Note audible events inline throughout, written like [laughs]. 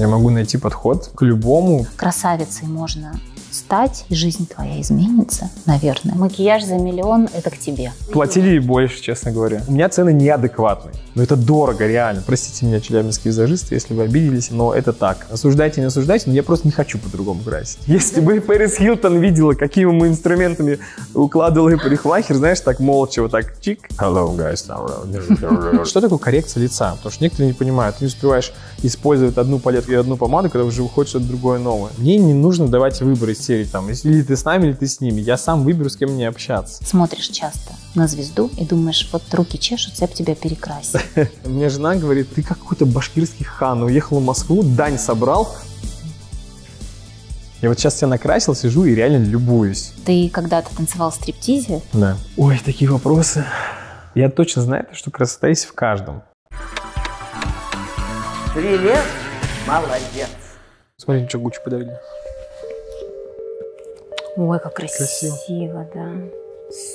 Я могу найти подход к любому. Красавицей можно стать, и жизнь твоя изменится, наверное. Макияж за миллион – это к тебе. Платили и больше, честно говоря. У меня цены неадекватные. Но это дорого, реально. Простите меня, челябинские визажисты, если вы обиделись, но это так. Осуждайте, не осуждайте, но я просто не хочу по-другому красить. Если бы Пэрис Хилтон видела, какими мы инструментами укладывала парикмахер, знаешь, так молча, вот так чик. Hello, guys. [laughs] Что такое коррекция лица? Потому что некоторые не понимают. Ты не успеваешь использовать одну палетку и одну помаду, когда уже выходит что-то другое новое. Мне не нужно давать выбор, истерить, там, если или ты с нами, или ты с ними. Я сам выберу, с кем мне общаться. Смотришь часто на звезду и думаешь, вот руки чешутся, я бы тебя перекрасил. [laughs] Мне жена говорит, ты как какой-то башкирский хан, уехал в Москву, дань собрал, я вот сейчас себя накрасил, сижу и реально любуюсь. Ты когда-то танцевал в стриптизе? Да. Ой, такие вопросы. Я точно знаю, что красота есть в каждом. Привет, молодец. Смотри, что Гуччи подарили. Ой, как красиво. Красиво, да.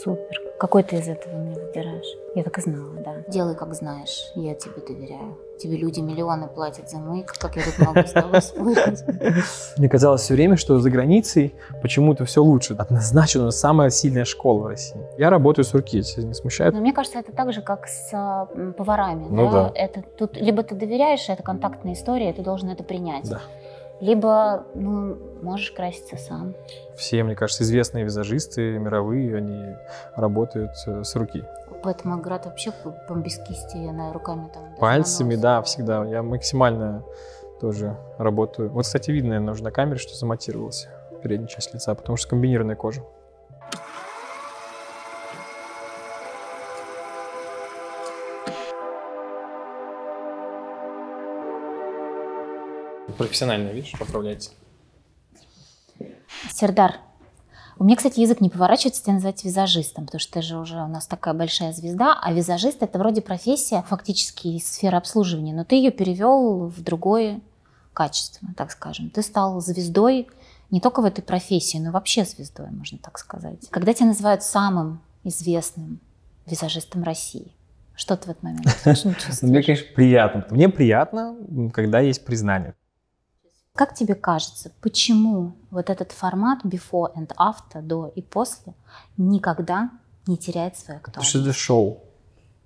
Супер. Какой ты из этого мне выбираешь? Я так и знала, да. Делай, как знаешь. Я тебе доверяю. Тебе люди миллионы платят за мейк. Как я тут могу с тобой [laughs] Мне казалось все время, что за границей почему-то все лучше. Однозначно, у самая сильная школа в России. Я работаю с руки, не смущает. Но мне кажется, это так же, как с а, поварами. Ну да. да. Это тут либо ты доверяешь, это контактная история, и ты должен это принять. Да. Либо ну, можешь краситься сам все, мне кажется, известные визажисты мировые, они работают э, с руки. Поэтому Град вообще по-без бомбискисти, она руками там... Пальцами, да, всегда. Я максимально тоже работаю. Вот, кстати, видно, нужно на камере, что заматировался передняя часть лица, потому что комбинированная кожа. Профессионально, видишь, поправляется. Сердар, у меня, кстати, язык не поворачивается тебя называть визажистом, потому что ты же уже у нас такая большая звезда, а визажист это вроде профессия, фактически из сферы обслуживания, но ты ее перевел в другое качество, так скажем. Ты стал звездой не только в этой профессии, но вообще звездой, можно так сказать. Когда тебя называют самым известным визажистом России, что ты в этот момент чувствуешь? [laughs] Ну, мне, конечно, приятно. Мне приятно, когда есть признание. Как тебе кажется, почему вот этот формат before and after, до и после, никогда не теряет свою актуальность? Потому что это шоу.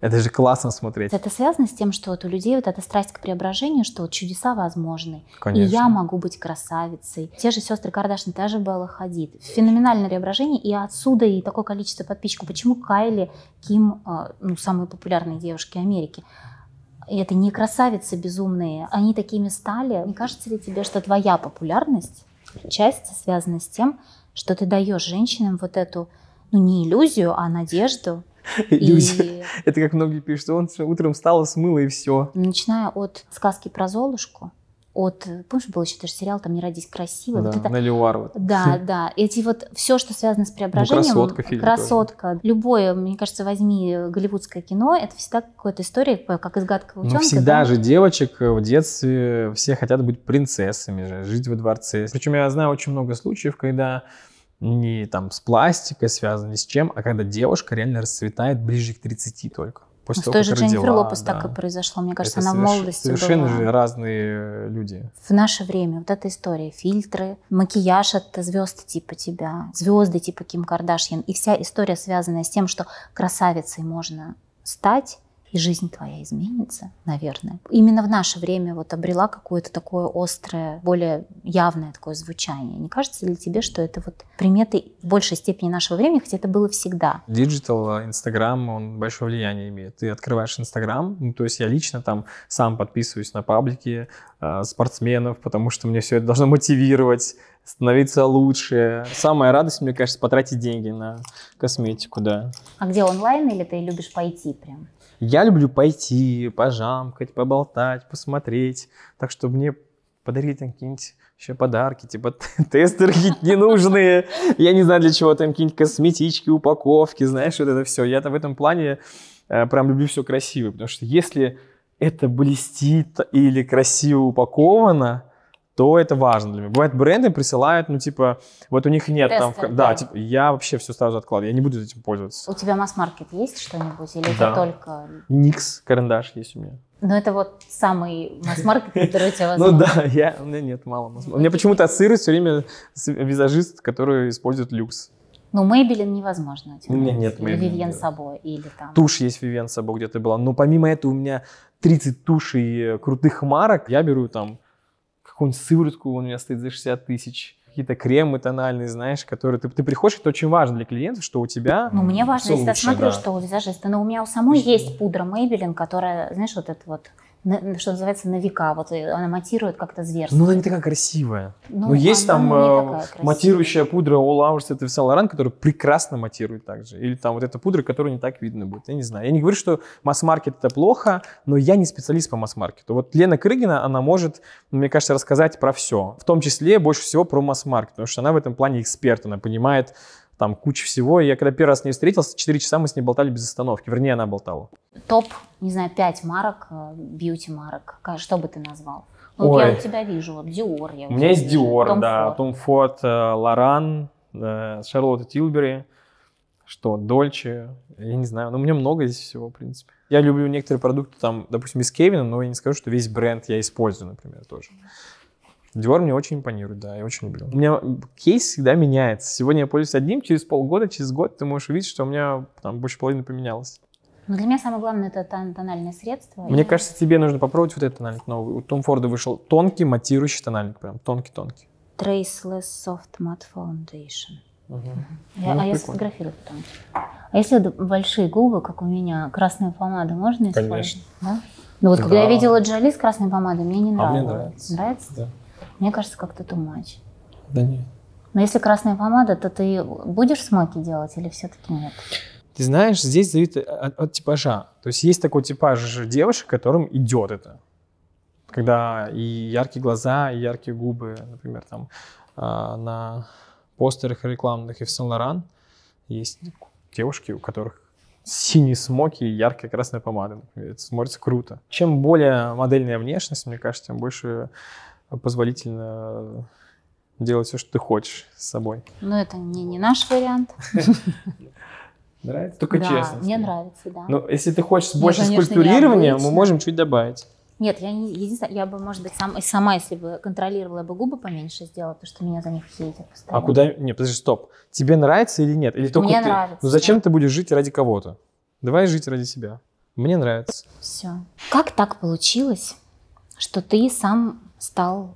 Это же классно смотреть. Это связано с тем, что вот у людей вот эта страсть к преображению, что вот чудеса возможны. Конечно. И я могу быть красавицей. Те же сестры Кардашны, та же Белла Хадид. Феноменальное преображение, и отсюда и такое количество подписчиков. Почему Кайли, Ким, э, ну, самые популярные девушки Америки, это не красавицы безумные, они такими стали. Не кажется ли тебе, что твоя популярность часть связана с тем, что ты даешь женщинам вот эту, ну не иллюзию, а надежду? Иллюзия. И... Это как многие пишут, он утром встал, смыло и все. Начиная от сказки про Золушку, от, помнишь, был еще даже сериал там «Не родись красивой». Да, вот это, Нелли Уарвард. Да, [laughs] да. Эти вот все, что связано с ну, преображением. Ну, красотка фильм Красотка. Тоже. Любое, мне кажется, возьми голливудское кино, это всегда какая-то история, как из гадкого утенка. Ну, всегда там... же девочек в детстве все хотят быть принцессами, жить во дворце. Причем я знаю очень много случаев, когда не там с пластикой связано, ни с чем, а когда девушка реально расцветает ближе к 30 только после ну, того, с той же Дженнифер Лопес да. так и произошло. Мне кажется, это она в молодости совершенно была. же разные э, люди. В наше время вот эта история. Фильтры, макияж — от звезды типа тебя, звезды типа Ким Кардашьян. И вся история, связанная с тем, что красавицей можно стать, и жизнь твоя изменится, наверное. Именно в наше время вот обрела какое-то такое острое, более явное такое звучание. Не кажется ли тебе, что это вот приметы в большей степени нашего времени, хотя это было всегда? Диджитал, а, Инстаграм, он большое влияние имеет. Ты открываешь Инстаграм, ну, то есть я лично там сам подписываюсь на паблики э, спортсменов, потому что мне все это должно мотивировать, становиться лучше. Самая радость, мне кажется, потратить деньги на косметику, да. А где онлайн или ты любишь пойти прям? Я люблю пойти, пожамкать, поболтать, посмотреть. Так что мне подарить там какие-нибудь еще подарки, типа [laughs] тестеры ненужные, я не знаю для чего, там какие-нибудь косметички, упаковки, знаешь, вот это все. Я-то в этом плане э, прям люблю все красиво, потому что если это блестит или красиво упаковано, то это важно для меня. Бывает, бренды присылают, ну, типа, вот у них нет Тесты, там... Да, да. Типа, я вообще все сразу откладываю, я не буду этим пользоваться. У тебя масс-маркет есть что-нибудь или да. это только... Никс карандаш есть у меня. Ну, это вот самый масс-маркет, который у тебя [laughs] Ну да, я, у меня нет, мало масс У меня почему-то ассоциирует все время визажист, который использует люкс. Ну, Мейбелин невозможно. У меня нет Мейбелин. Или Сабо, или там... Тушь есть Вивьен Сабо где-то была. Но помимо этого у меня 30 тушей крутых марок. Я беру там какую-нибудь сыворотку у меня стоит за 60 тысяч, какие-то кремы тональные, знаешь, которые ты, ты приходишь, это очень важно для клиентов, что у тебя Ну, мне важно, если лучше, я смотрю, да. что у визажиста, но у меня у самой есть пудра Maybelline, которая, знаешь, вот это вот на, что называется, на века. Вот э, она матирует как-то зверски. Ну, она не такая красивая. Ну, ну есть там э, матирующая пудра All Hours это Saint Laurent, которая прекрасно матирует также. Или там вот эта пудра, которую не так видно будет. Я не знаю. Я не говорю, что масс-маркет это плохо, но я не специалист по масс-маркету. Вот Лена Крыгина, она может, мне кажется, рассказать про все. В том числе больше всего про масс-маркет, потому что она в этом плане эксперт. Она понимает, там куча всего. я когда первый раз с ней встретился, 4 часа мы с ней болтали без остановки. Вернее, она болтала. Топ, не знаю, 5 марок, э, бьюти-марок, что бы ты назвал? Вот Ой. я у тебя вижу, вот Диор. Я у, меня есть Диор, да, Том Форд, э, Лоран, э, Шарлотта Тилбери, что, Дольче, я не знаю, Ну у меня много здесь всего, в принципе. Я люблю некоторые продукты, там, допустим, из Кевина, но я не скажу, что весь бренд я использую, например, тоже. Dior мне очень импонирует, да, я очень люблю. У меня кейс всегда меняется. Сегодня я пользуюсь одним, через полгода, через год ты можешь увидеть, что у меня там больше половины поменялось. Но ну, для меня самое главное это тон тональное средство. Мне и... кажется, тебе нужно попробовать вот этот тональник новый. У Том Форда вышел тонкий матирующий тональник, прям тонкий-тонкий. Traceless Soft Matte Foundation. Угу. Я, ну, а я сфотографирую потом. А если большие губы, как у меня, красную помаду можно использовать? Конечно. Да? Ну вот да. когда я видела Джоли с красной помадой, мне не нравилось. А мне нравится. Нравится? Да. Мне кажется, как-то too much. Да нет. Но если красная помада, то ты будешь смоки делать или все-таки нет? Ты знаешь, здесь зависит от, от типажа. То есть есть такой типаж девушек, которым идет это. Когда и яркие глаза, и яркие губы, например, там э, на постерах рекламных и в Сен-Лоран есть девушки, у которых синие смоки и яркая красная помада. Это смотрится круто. Чем более модельная внешность, мне кажется, тем больше позволительно э, делать все, что ты хочешь с собой. Ну, это не, не наш вариант. [laughs] Нравится? Только честно. Мне нравится, да. Но если ты хочешь больше скульптурирования, мы можем чуть добавить. Нет, я не единственное, я бы, может быть, сам, сама, если бы контролировала, я бы губы поменьше сделала, потому что меня за них хейтят постоянно. А куда? Нет, подожди, стоп. Тебе нравится или нет? Или только Мне ты... нравится. Ну зачем ты будешь жить ради кого-то? Давай жить ради себя. Мне нравится. Все. Как так получилось, что ты сам стал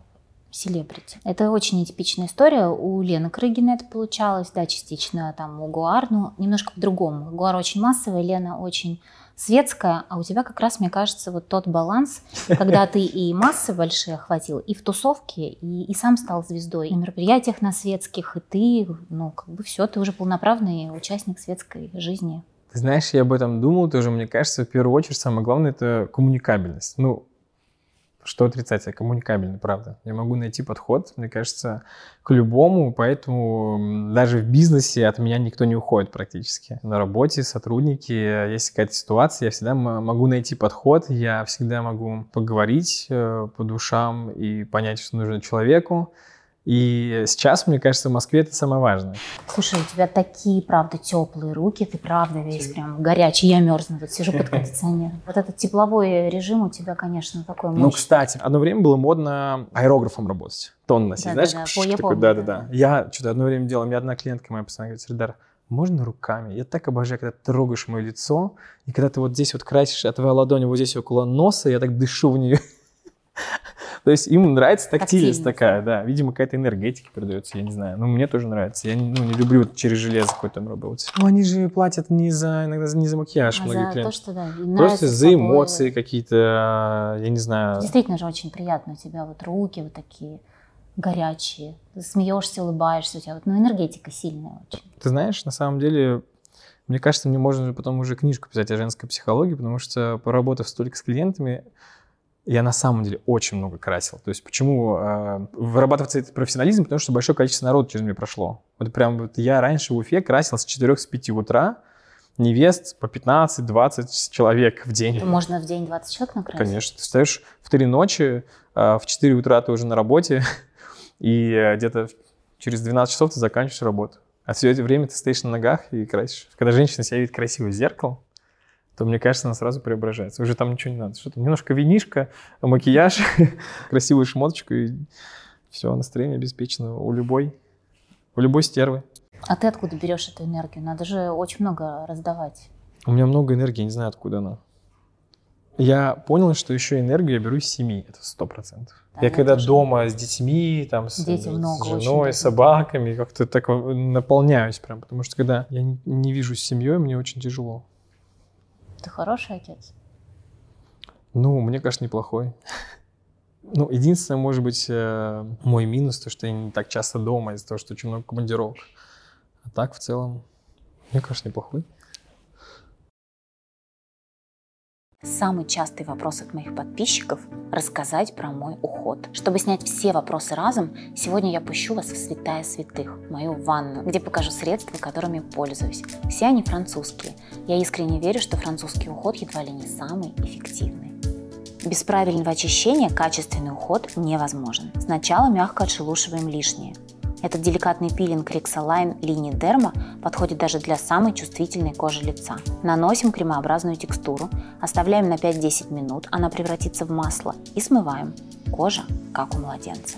селебрити. Это очень нетипичная история. У Лены Крыгина это получалось, да, частично там у Гуар, но немножко по-другому. Гуар очень массовая, Лена очень светская, а у тебя как раз, мне кажется, вот тот баланс, [laughs] когда ты и массы большие охватил, и в тусовке, и, и сам стал звездой, и на мероприятиях на светских, и ты, ну, как бы все, ты уже полноправный участник светской жизни. Ты знаешь, я об этом думал тоже, мне кажется, в первую очередь самое главное – это коммуникабельность. Ну, что отрицать, я коммуникабельный, правда. Я могу найти подход, мне кажется, к любому, поэтому даже в бизнесе от меня никто не уходит практически. На работе сотрудники, если какая-то ситуация, я всегда могу найти подход, я всегда могу поговорить э, по душам и понять, что нужно человеку. И э, сейчас, мне кажется, в Москве это самое важное. Слушай, у тебя такие, правда, теплые руки, ты, правда, весь Тебе... прям горячий. Я мерзну, вот сижу под [laughs] кондиционером. Вот этот тепловой режим у тебя, конечно, такой ну, мощный. Ну, кстати, одно время было модно аэрографом работать, тон носить, да, знаешь? Да, да, я помню. Да-да-да. Я что-то одно время делал, меня одна клиентка моя постоянно говорит, Сердар, можно руками? Я так обожаю, когда ты трогаешь мое лицо, и когда ты вот здесь вот красишь, а твоя ладонь вот здесь около носа, я так дышу в нее. [laughs] То есть им нравится тактильность, такая, да. Видимо, какая-то энергетика передается, я не знаю. Но ну, мне тоже нравится. Я ну, не люблю через железо какой-то там работать. Ну, они же платят не за, иногда не за макияж, а многие за клиенты. То, что, да, Просто за эмоции какие-то, я не знаю. Действительно же очень приятно у тебя вот руки вот такие горячие. смеешься, улыбаешься, у тебя вот, ну, энергетика сильная очень. Ты знаешь, на самом деле, мне кажется, мне можно потом уже книжку писать о женской психологии, потому что, поработав столько с клиентами, я на самом деле очень много красил. То есть почему э, вырабатывается этот профессионализм? Потому что большое количество народу через меня прошло. Вот прям вот я раньше в Уфе красил с 4 с 5 утра невест по 15-20 человек в день. Можно в день 20 человек накрасить? Конечно. Ты встаешь в 3 ночи, э, в 4 утра ты уже на работе, [laughs] и э, где-то через 12 часов ты заканчиваешь работу. А все это время ты стоишь на ногах и красишь. Когда женщина себя видит красиво в зеркало, то, мне кажется, она сразу преображается. Уже там ничего не надо. Что-то немножко винишка, макияж, [laughs] красивую шмоточку, и все, настроение обеспечено у любой, у любой стервы. А ты откуда берешь эту энергию? Надо же очень много раздавать. У меня много энергии, не знаю, откуда она. Я понял, что еще энергию я беру из семьи, это сто процентов. Да, я, когда тоже. дома с детьми, там с, Дети с, много, с женой, с собаками, как-то так наполняюсь прям, потому что когда я не вижу с семьей, мне очень тяжело. Ты хороший отец? Ну, мне кажется, неплохой. Ну, единственное, может быть, э, мой минус, то, что я не так часто дома из-за того, что очень много командировок. А так, в целом, мне кажется, неплохой. Самый частый вопрос от моих подписчиков – рассказать про мой уход. Чтобы снять все вопросы разом, сегодня я пущу вас в святая святых, мою ванну, где покажу средства, которыми пользуюсь. Все они французские. Я искренне верю, что французский уход едва ли не самый эффективный. Без правильного очищения качественный уход невозможен. Сначала мягко отшелушиваем лишнее. Этот деликатный пилинг Рексалайн линии derma подходит даже для самой чувствительной кожи лица. Наносим кремообразную текстуру, оставляем на 5-10 минут, она превратится в масло и смываем. Кожа как у младенца.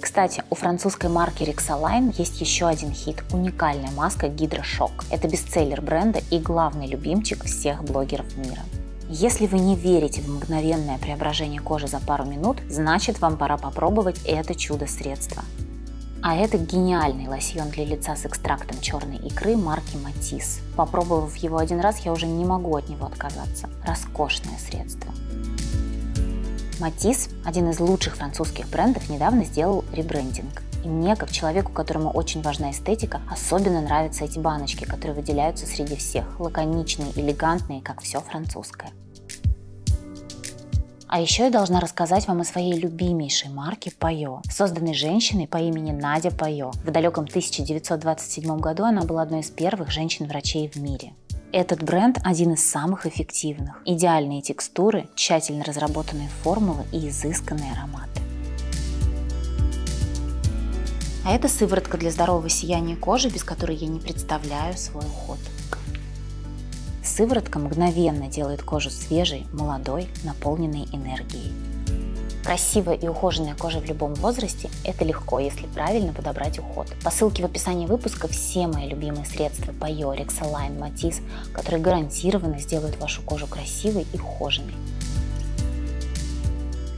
Кстати, у французской марки Rexaline есть еще один хит – уникальная маска Hydra Shock. Это бестселлер бренда и главный любимчик всех блогеров мира. Если вы не верите в мгновенное преображение кожи за пару минут, значит вам пора попробовать это чудо-средство. А это гениальный лосьон для лица с экстрактом черной икры марки Матис. Попробовав его один раз, я уже не могу от него отказаться. Роскошное средство. Матис, один из лучших французских брендов, недавно сделал ребрендинг. И мне, как человеку, которому очень важна эстетика, особенно нравятся эти баночки, которые выделяются среди всех. Лаконичные, элегантные, как все французское. А еще я должна рассказать вам о своей любимейшей марке Пайо, созданной женщиной по имени Надя Пайо. В далеком 1927 году она была одной из первых женщин-врачей в мире. Этот бренд один из самых эффективных. Идеальные текстуры, тщательно разработанные формулы и изысканные ароматы. А это сыворотка для здорового сияния кожи, без которой я не представляю свой уход. Сыворотка мгновенно делает кожу свежей, молодой, наполненной энергией. Красивая и ухоженная кожа в любом возрасте – это легко, если правильно подобрать уход. По ссылке в описании выпуска все мои любимые средства Байо, Рексалайн, Матис, которые гарантированно сделают вашу кожу красивой и ухоженной.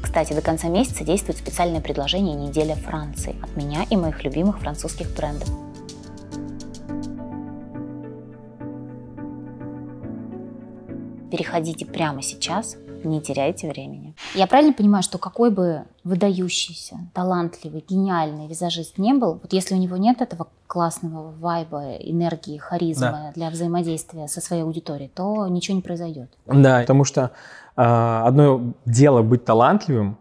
Кстати, до конца месяца действует специальное предложение «Неделя Франции» от меня и моих любимых французских брендов. Переходите прямо сейчас, не теряйте времени. Я правильно понимаю, что какой бы выдающийся, талантливый, гениальный визажист не был, вот если у него нет этого классного вайба, энергии, харизмы да. для взаимодействия со своей аудиторией, то ничего не произойдет. Да, потому что э, одно дело быть талантливым,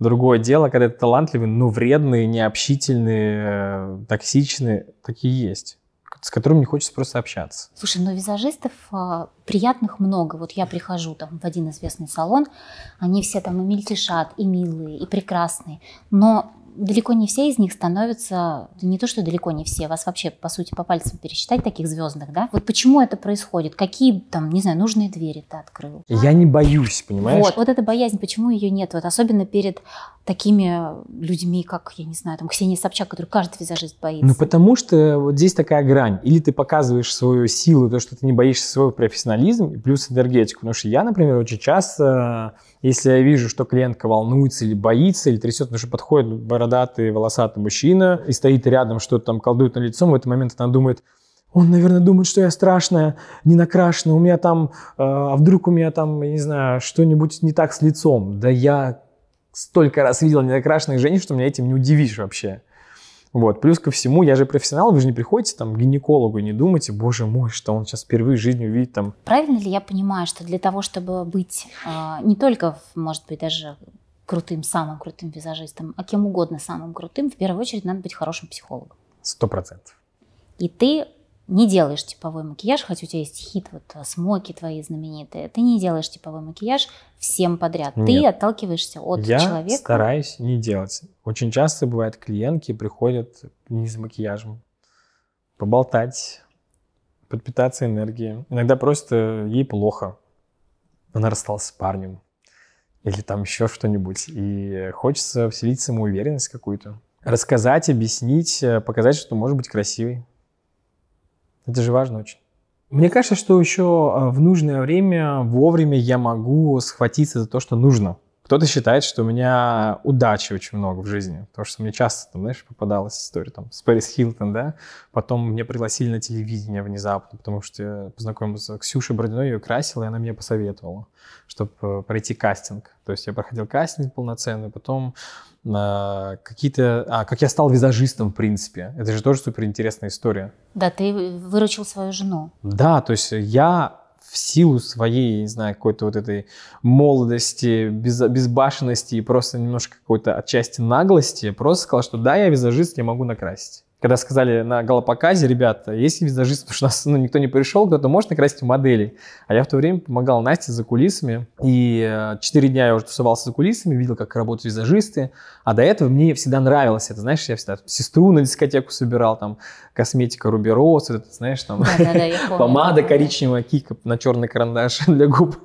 Другое дело, когда ты талантливый, но вредные, необщительные, э, токсичный, такие есть с которым не хочется просто общаться. Слушай, но визажистов а, приятных много. Вот я прихожу там в один известный салон, они все там и мельтешат, и милые, и прекрасные. Но далеко не все из них становятся, не то что далеко не все, вас вообще, по сути, по пальцам пересчитать таких звездных, да? Вот почему это происходит? Какие, там, не знаю, нужные двери ты открыл? Я не боюсь, понимаешь? Вот, вот эта боязнь, почему ее нет? Вот особенно перед такими людьми, как, я не знаю, там, Ксения Собчак, которую каждый визажист боится. Ну, потому что вот здесь такая грань. Или ты показываешь свою силу, то, что ты не боишься своего профессионализма, плюс энергетику. Потому что я, например, очень часто если я вижу, что клиентка волнуется или боится, или трясет, потому что подходит бородатый, волосатый мужчина и стоит рядом, что-то там колдует на лицом, в этот момент она думает, он, наверное, думает, что я страшная, не накрашена, у меня там, э, а вдруг у меня там, я не знаю, что-нибудь не так с лицом. Да я столько раз видел ненакрашенных женщин, что меня этим не удивишь вообще. Вот. Плюс ко всему, я же профессионал, вы же не приходите там к гинекологу, не думайте, боже мой, что он сейчас впервые в жизни увидит там. Правильно ли я понимаю, что для того, чтобы быть э, не только, может быть, даже крутым, самым крутым визажистом, а кем угодно самым крутым, в первую очередь надо быть хорошим психологом? Сто процентов. И ты не делаешь типовой макияж, хотя у тебя есть хит, вот э, смоки твои знаменитые, ты не делаешь типовой макияж всем подряд. Нет. Ты отталкиваешься от я человека. Я стараюсь не делать. Очень часто бывают клиентки приходят не с макияжем, поболтать, подпитаться энергией. Иногда просто ей плохо. Она рассталась с парнем. Или там еще что-нибудь. И хочется вселить самоуверенность какую-то. Рассказать, объяснить, э, показать, что может быть красивой. Это же важно очень. Мне кажется, что еще а, в нужное время, вовремя я могу схватиться за то, что нужно. Кто-то считает, что у меня удачи очень много в жизни, потому что мне часто, там, знаешь, попадалась история там, с Пэрис Хилтон, да, потом меня пригласили на телевидение внезапно, потому что я познакомился с Ксюшей Бородиной, ее красила, и она мне посоветовала, чтобы э, пройти кастинг. То есть я проходил кастинг полноценный, потом Э, какие-то... А, как я стал визажистом, в принципе. Это же тоже суперинтересная история. Да, ты выручил свою жену. Да, то есть я в силу своей, не знаю, какой-то вот этой молодости, без, безбашенности и просто немножко какой-то отчасти наглости, просто сказал, что да, я визажист, я могу накрасить когда сказали на Галапаказе, ребята, если визажист, потому что нас ну, никто не пришел, кто-то может накрасить модели, А я в то время помогал Насте за кулисами, и э, четыре дня я уже тусовался за кулисами, видел, как работают визажисты, а до этого мне всегда нравилось это, знаешь, я всегда сестру на дискотеку собирал, там, косметика Руберос, вот это, знаешь, там, [laughs] помада коричневая, кика на черный карандаш для губ.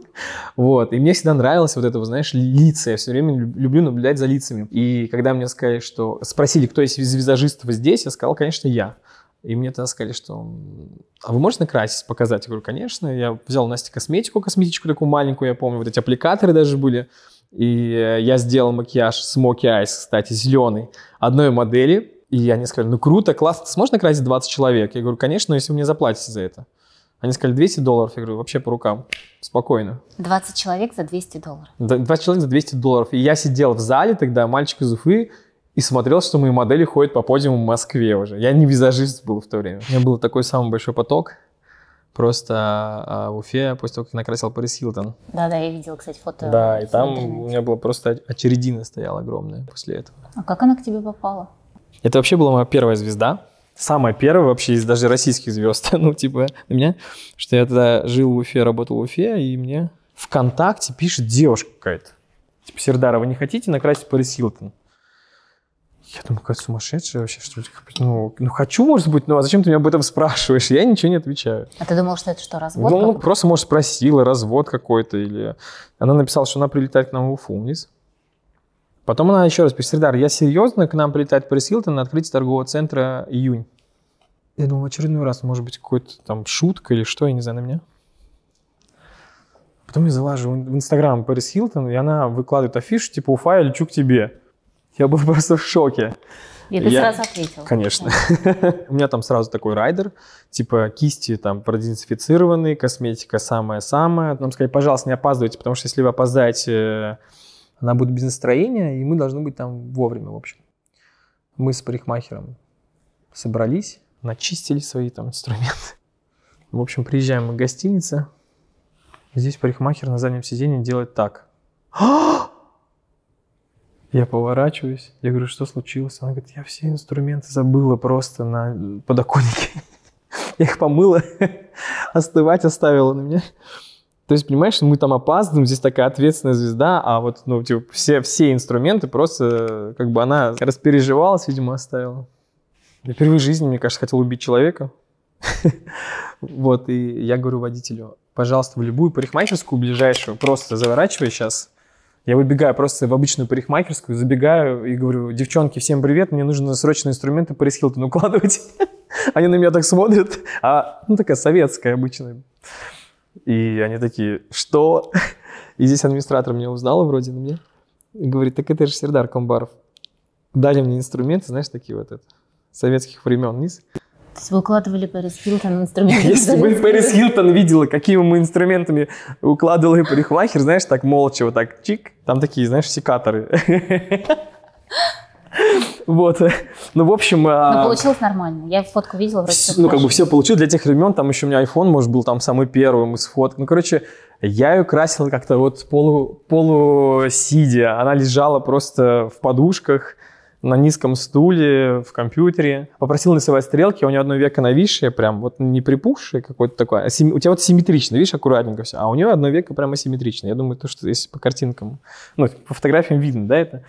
Вот. И мне всегда нравилось вот это, знаешь, лица. Я все время люблю наблюдать за лицами. И когда мне сказали, что... Спросили, кто из визажистов здесь, я сказал, конечно, я. И мне тогда сказали, что а вы можете накрасить, показать? Я говорю, конечно. Я взял у Насти косметику, косметичку такую маленькую, я помню, вот эти аппликаторы даже были. И э, я сделал макияж Smoky Eyes, кстати, зеленый, одной модели. И они сказали, ну круто, классно, ты сможешь накрасить 20 человек? Я говорю, конечно, если вы мне заплатите за это. Они сказали 200 долларов. Я говорю, вообще по рукам. Спокойно. 20 человек за 200 долларов. 20 человек за 200 долларов. И я сидел в зале тогда, мальчик из Уфы, и смотрел, что мои модели ходят по подиуму в Москве уже. Я не визажист был в то время. У меня был такой самый большой поток. Просто а, в Уфе, после того, как накрасил Парис Хилтон. Да-да, я видел, кстати, фото. Да, и там интернете. у меня была просто очередина стояла огромная после этого. А как она к тебе попала? Это вообще была моя первая звезда самое первое вообще из даже российских звезд, [laughs] ну, типа, у меня, что я тогда жил в Уфе, работал в Уфе, и мне ВКонтакте пишет девушка какая-то. Типа, вы не хотите накрасить Пэрис Хилтон? Я думаю, какая сумасшедшая вообще, что ли? Типа, ну, ну, хочу, может быть, но а зачем ты меня об этом спрашиваешь? Я ничего не отвечаю. А ты думал, что это что, развод? Ну, просто, может, спросила, развод какой-то. или Она написала, что она прилетает к нам в Уфу вниз. Потом она еще раз пишет, Сердар, я серьезно, к нам прилетает Пэрис Хилтон на открытие торгового центра июнь. Я думал, очередной раз, может быть, какой-то там шутка или что, я не знаю, на меня. Потом я залажу в Инстаграм Пэрис Хилтон, и она выкладывает афишу, типа, Уфа, я лечу к тебе. Я был [laughs] просто в шоке. И ты я... сразу ответил. Конечно. [laughs] У меня там сразу такой райдер, типа кисти там продезинфицированные, косметика самая-самая. Нам сказали, пожалуйста, не опаздывайте, потому что если вы опоздаете она будет без настроения, и мы должны быть там вовремя, в общем. Мы с парикмахером собрались, начистили свои там инструменты. [laughs] В общем, приезжаем мы в гостинице. Здесь парикмахер на заднем сиденье делает так. [gasps] Я поворачиваюсь, я говорю, что случилось? Она говорит, я все инструменты забыла просто на подоконнике. [laughs] Я их помыла, [laughs] остывать оставила на меня. То есть, понимаешь, мы там опаздываем, здесь такая ответственная звезда, а вот, ну, типа, все, все инструменты просто, э, как бы она распереживалась, видимо, оставила. Я впервые в жизни, мне кажется, хотел убить человека. [laughs] Вот, и я говорю водителю, пожалуйста, в любую парикмахерскую ближайшую просто заворачивай сейчас. Я выбегаю просто в обычную парикмахерскую, забегаю и говорю, девчонки, всем привет, мне нужно срочно инструменты по Рисхилтону укладывать. [laughs] Они на меня так смотрят, а, ну, такая советская обычная. И они такие, что? И здесь администратор меня узнала вроде на мне. И говорит, так это же Сердар Комбаров. Дали мне инструменты, знаешь, такие вот это, советских времен низ. То есть вы укладывали Пэрис Хилтон [laughs] инструменты? Если бы Пэрис Хилтон видела, какими мы инструментами укладывали парикмахер, знаешь, так молча, вот так чик, там такие, знаешь, секаторы. [laughs] [laughs] Вот. Ну, в общем... А ну, получилось нормально. Я фотку видела, вроде Ну, как бы все получилось. Для тех времен там еще у меня iPhone, может, был там самый первый, мы с фоткой. Ну, короче, я ее красил как-то вот полу, полусидя Она лежала просто в подушках на низком стуле, в компьютере. Попросил нарисовать стрелки, у нее одно веко нависшее, прям вот не припухшее какое-то такое. А сим... У тебя вот симметрично, видишь, аккуратненько все. А у нее одно веко прям асимметрично. Я думаю, то, что если по картинкам, ну, по фотографиям видно, да, это?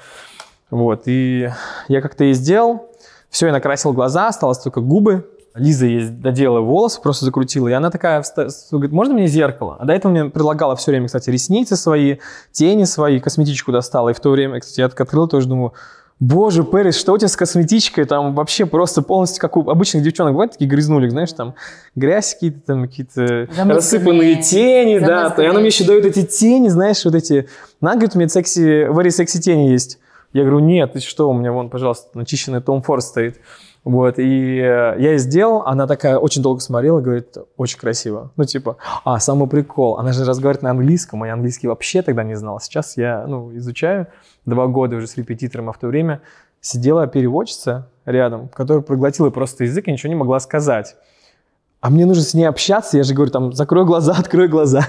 Вот, и я как-то ей сделал, все, я накрасил глаза, осталось только губы. Лиза ей доделала волосы, просто закрутила. И она такая, говорит, можно мне зеркало? А до этого мне предлагала все время, кстати, ресницы свои, тени свои, косметичку достала. И в то время, кстати, я так открыл, тоже думаю, Боже, Пэрис, что у тебя с косметичкой? Там вообще просто полностью, как у обычных девчонок, бывают такие грязнули, знаешь, там грязь какие-то, там какие-то рассыпанные тени, да. И она мне еще дает эти тени, знаешь, вот эти... Она говорит, у меня секси, very секси тени есть. Я говорю, нет, ты что, у меня вон, пожалуйста, начищенный Том Форд стоит. Вот, и э, я и сделал, она такая очень долго смотрела, говорит, очень красиво. Ну, типа, а, самый прикол, она же разговаривает на английском, а я английский вообще тогда не знал. Сейчас я, ну, изучаю, два года уже с репетитором, а в то время сидела переводчица рядом, которая проглотила просто язык и ничего не могла сказать. А мне нужно с ней общаться, я же говорю, там, закрой глаза, открой глаза.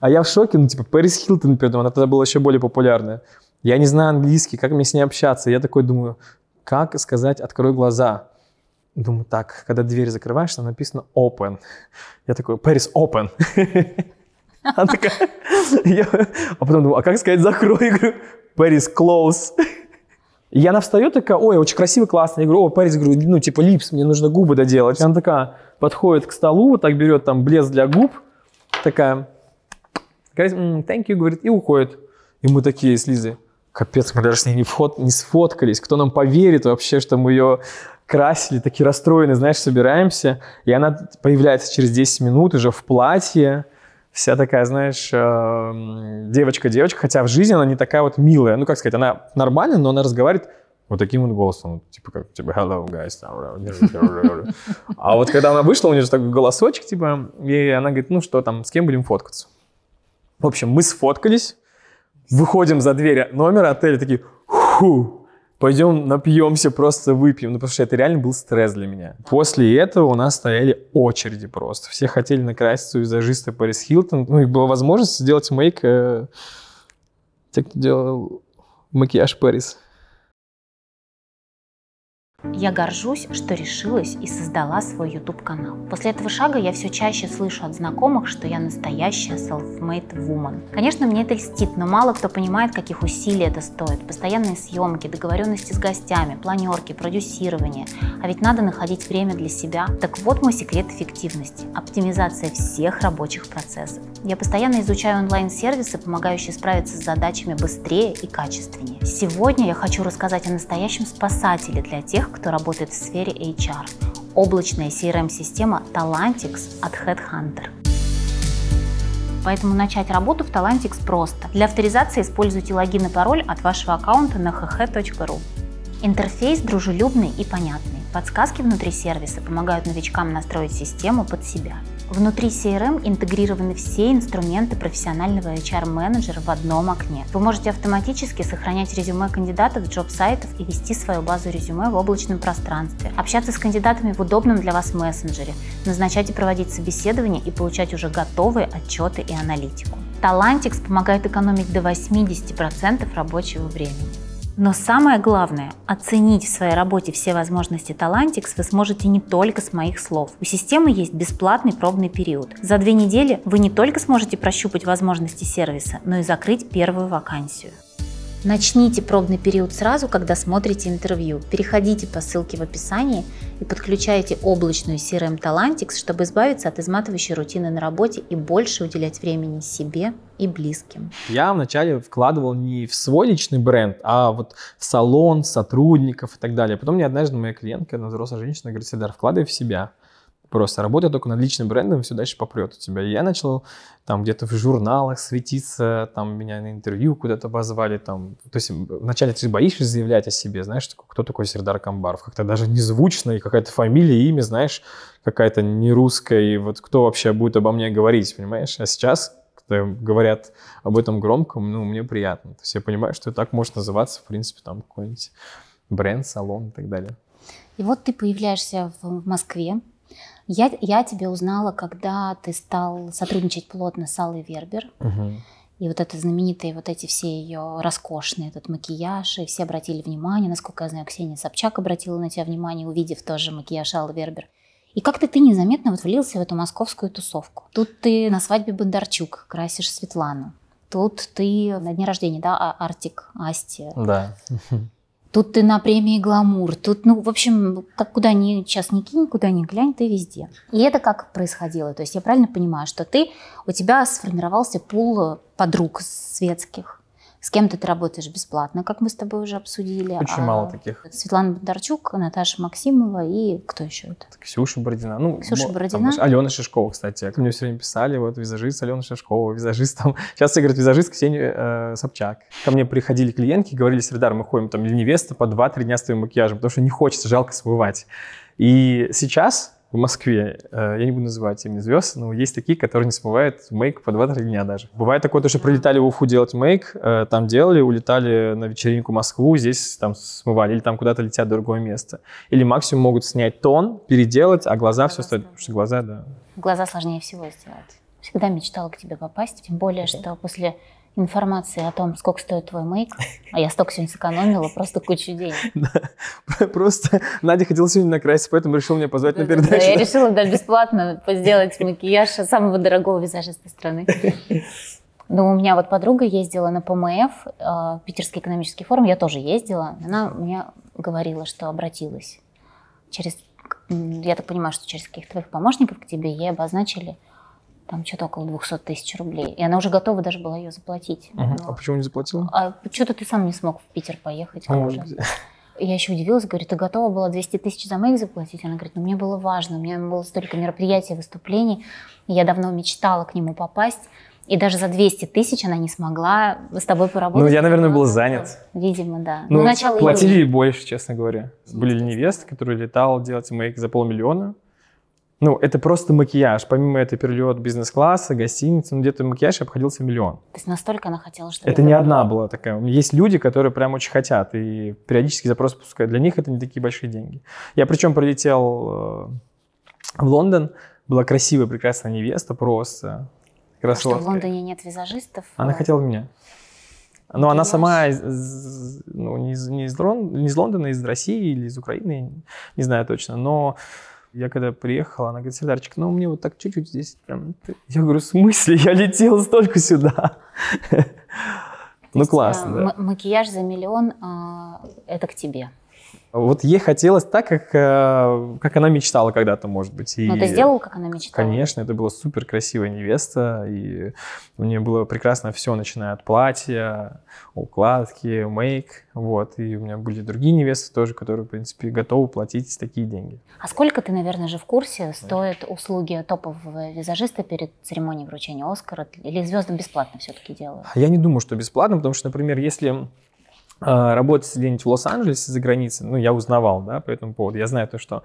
А я в шоке, ну, типа, Пэрис Хилтон, придумал, она тогда была еще более популярная я не знаю английский, как мне с ней общаться? Я такой думаю, как сказать «открой глаза»? Думаю, так, когда дверь закрываешь, там написано open. Я такой, Paris open. [laughs] Она такая, а потом думаю, а как сказать закрой? Я говорю, Paris close. И она встает такая, ой, очень красиво, классно. Я говорю, о, Парис, говорю, ну, типа, липс, мне нужно губы доделать. И она такая подходит к столу, вот так берет там блеск для губ, такая, говорит, thank you, говорит, и уходит. И мы такие с капец, мы даже с ней не, фот, не сфоткались, кто нам поверит вообще, что мы ее красили, такие расстроены, знаешь, собираемся, и она появляется через 10 минут уже в платье, вся такая, знаешь, эм, девочка-девочка, хотя в жизни она не такая вот милая, ну, как сказать, она нормальная, но она разговаривает вот таким вот голосом, типа, как, типа, hello, guys. А вот когда она вышла, у нее же такой голосочек, типа, и она говорит, ну что там, с кем будем фоткаться? В общем, мы сфоткались, выходим за дверь номера отеля, такие, ху, пойдем напьемся, просто выпьем. Ну, потому что это реально был стресс для меня. После этого у нас стояли очереди просто. Все хотели накраситься у визажиста Парис Хилтон. Ну, их была возможность сделать мейк э, те, кто делал макияж Парис. Я горжусь, что решилась и создала свой YouTube-канал. После этого шага я все чаще слышу от знакомых, что я настоящая self-made woman. Конечно, мне это льстит, но мало кто понимает, каких усилий это стоит. Постоянные съемки, договоренности с гостями, планерки, продюсирование. А ведь надо находить время для себя. Так вот мой секрет эффективности – оптимизация всех рабочих процессов. Я постоянно изучаю онлайн-сервисы, помогающие справиться с задачами быстрее и качественнее. Сегодня я хочу рассказать о настоящем спасателе для тех, кто работает в сфере HR. Облачная CRM-система Talantix от Headhunter. Поэтому начать работу в Talantix просто. Для авторизации используйте логин и пароль от вашего аккаунта на hh.ru. Интерфейс дружелюбный и понятный. Подсказки внутри сервиса помогают новичкам настроить систему под себя. Внутри CRM интегрированы все инструменты профессионального HR-менеджера в одном окне. Вы можете автоматически сохранять резюме кандидатов, с джоб-сайтов и вести свою базу резюме в облачном пространстве, общаться с кандидатами в удобном для вас мессенджере, назначать и проводить собеседования и получать уже готовые отчеты и аналитику. Талантикс помогает экономить до 80% рабочего времени. Но самое главное, оценить в своей работе все возможности Talantix вы сможете не только с моих слов. У системы есть бесплатный пробный период. За две недели вы не только сможете прощупать возможности сервиса, но и закрыть первую вакансию. Начните пробный период сразу, когда смотрите интервью. Переходите по ссылке в описании – и подключаете облачную CRM Talantix, чтобы избавиться от изматывающей рутины на работе и больше уделять времени себе и близким. Я вначале вкладывал не в свой личный бренд, а вот в салон, сотрудников и так далее. Потом мне однажды моя клиентка, она взрослая женщина, говорит, Седар, вкладывай в себя. Просто работай только над личным брендом, и все дальше попрет у тебя. И я начал там где-то в журналах светиться, там меня на интервью куда-то позвали, там, то есть вначале ты боишься заявлять о себе, знаешь, кто такой Сердар Камбаров, как-то даже незвучно, и какая-то фамилия, имя, знаешь, какая-то не русская, и вот кто вообще будет обо мне говорить, понимаешь? А сейчас как говорят об этом громко, ну, мне приятно. То есть я понимаю, что так может называться, в принципе, там какой-нибудь бренд, салон и так далее. И вот ты появляешься в Москве, я, я тебя узнала, когда ты стал сотрудничать плотно с Аллой Вербер. Угу. И вот это знаменитые, вот эти все ее роскошные, этот макияж, и все обратили внимание. Насколько я знаю, Ксения Собчак обратила на тебя внимание, увидев тоже макияж Аллы Вербер. И как-то ты незаметно вот влился в эту московскую тусовку. Тут ты на свадьбе Бондарчук красишь Светлану. Тут ты на дне рождения, да, а, Артик, Асти. Да тут ты на премии «Гламур», тут, ну, в общем, как куда ни, сейчас не кинь, куда ни глянь, ты везде. И это как происходило? То есть я правильно понимаю, что ты, у тебя сформировался пул подруг светских? С кем-то ты работаешь бесплатно, как мы с тобой уже обсудили. Очень а мало таких. Светлана Бондарчук, Наташа Максимова и кто еще это? Ксюша Бородина. Ну, Ксюша Бородина. Там, Алена Шишкова, кстати. мне все время писали, вот визажист Алена Шишкова, визажист там. [laughs] Сейчас играет визажист Ксения э, Собчак. Ко мне приходили клиентки, говорили, Средар, мы ходим там или невеста по 2-3 дня с твоим макияжем, потому что не хочется, жалко смывать. И сейчас в Москве, э, я не буду называть имя звезд, но есть такие, которые не смывают мейк по 2-3 дня даже. Бывает такое, то, что прилетали в Уфу делать мейк, э, там делали, улетали на вечеринку в Москву, здесь там смывали, или там куда-то летят в другое место. Или максимум могут снять тон, переделать, а глаза все стоят, потому что глаза, да. Глаза сложнее всего сделать. Всегда мечтала к тебе попасть, тем более, что после информации о том, сколько стоит твой мейк. А я столько сегодня сэкономила, просто кучу денег. [laughs] Да. Просто Надя хотела сегодня накрасить, поэтому решил меня позвать на передачу. Да, я [laughs] решила да, бесплатно сделать макияж самого дорогого визажиста страны. Ну, у меня вот подруга ездила на ПМФ, э, Питерский экономический форум, я тоже ездила. Она мне говорила, что обратилась через, я так понимаю, что через каких-то твоих помощников к тебе ей обозначили там что-то около 200 тысяч рублей. И она уже готова даже была ее заплатить. Угу. Но... А почему не заплатила? А что-то ты сам не смог в Питер поехать. А, может быть. Я еще удивилась, говорю, ты готова была 200 тысяч за мейк заплатить? Она говорит, ну мне было важно, у меня было столько мероприятий, выступлений, я давно мечтала к нему попасть. И даже за 200 тысяч она не смогла с тобой поработать. Ну, я, наверное, был занят. Видимо, да. Ну, ну платили и больше, честно говоря. Были невесты, которые летал делать мейк за полмиллиона. Ну, это просто макияж. Помимо этого перелет бизнес-класса, гостиницы, ну, где-то макияж обходился миллион. То есть настолько она хотела, что... Это не было. одна была такая. Есть люди, которые прям очень хотят, и периодически запрос пускают. Для них это не такие большие деньги. Я причем пролетел э, в Лондон, была красивая, прекрасная невеста просто. Красотка. А что в Лондоне нет визажистов? Она а... хотела меня. Но она сама ну, не, из, не, из Лон, не из Лондона, а из России или из Украины, не знаю точно. Но я когда приехала, она говорит, Сердарчик, ну мне вот так чуть-чуть здесь. Прям... Я говорю, в смысле? Я летел столько сюда. [laughs] Ну классно, э, Макияж за миллион а, – это к тебе. Вот ей хотелось так, как, э, как она мечтала когда-то, может быть. И... Но ну, ты сделал, как она мечтала? Конечно, это была супер красивая невеста, и у нее было прекрасно все, начиная от платья, укладки, мейк, вот. И у меня были другие невесты тоже, которые, в принципе, готовы платить такие деньги. А сколько ты, наверное, же в курсе стоят услуги топового визажиста перед церемонией вручения Оскара? Или звездам бесплатно все-таки делают? А я не думаю, что бесплатно, потому что, например, если а, работать где-нибудь в Лос-Анджелесе за границей, ну, я узнавал, да, по этому поводу. Я знаю то, что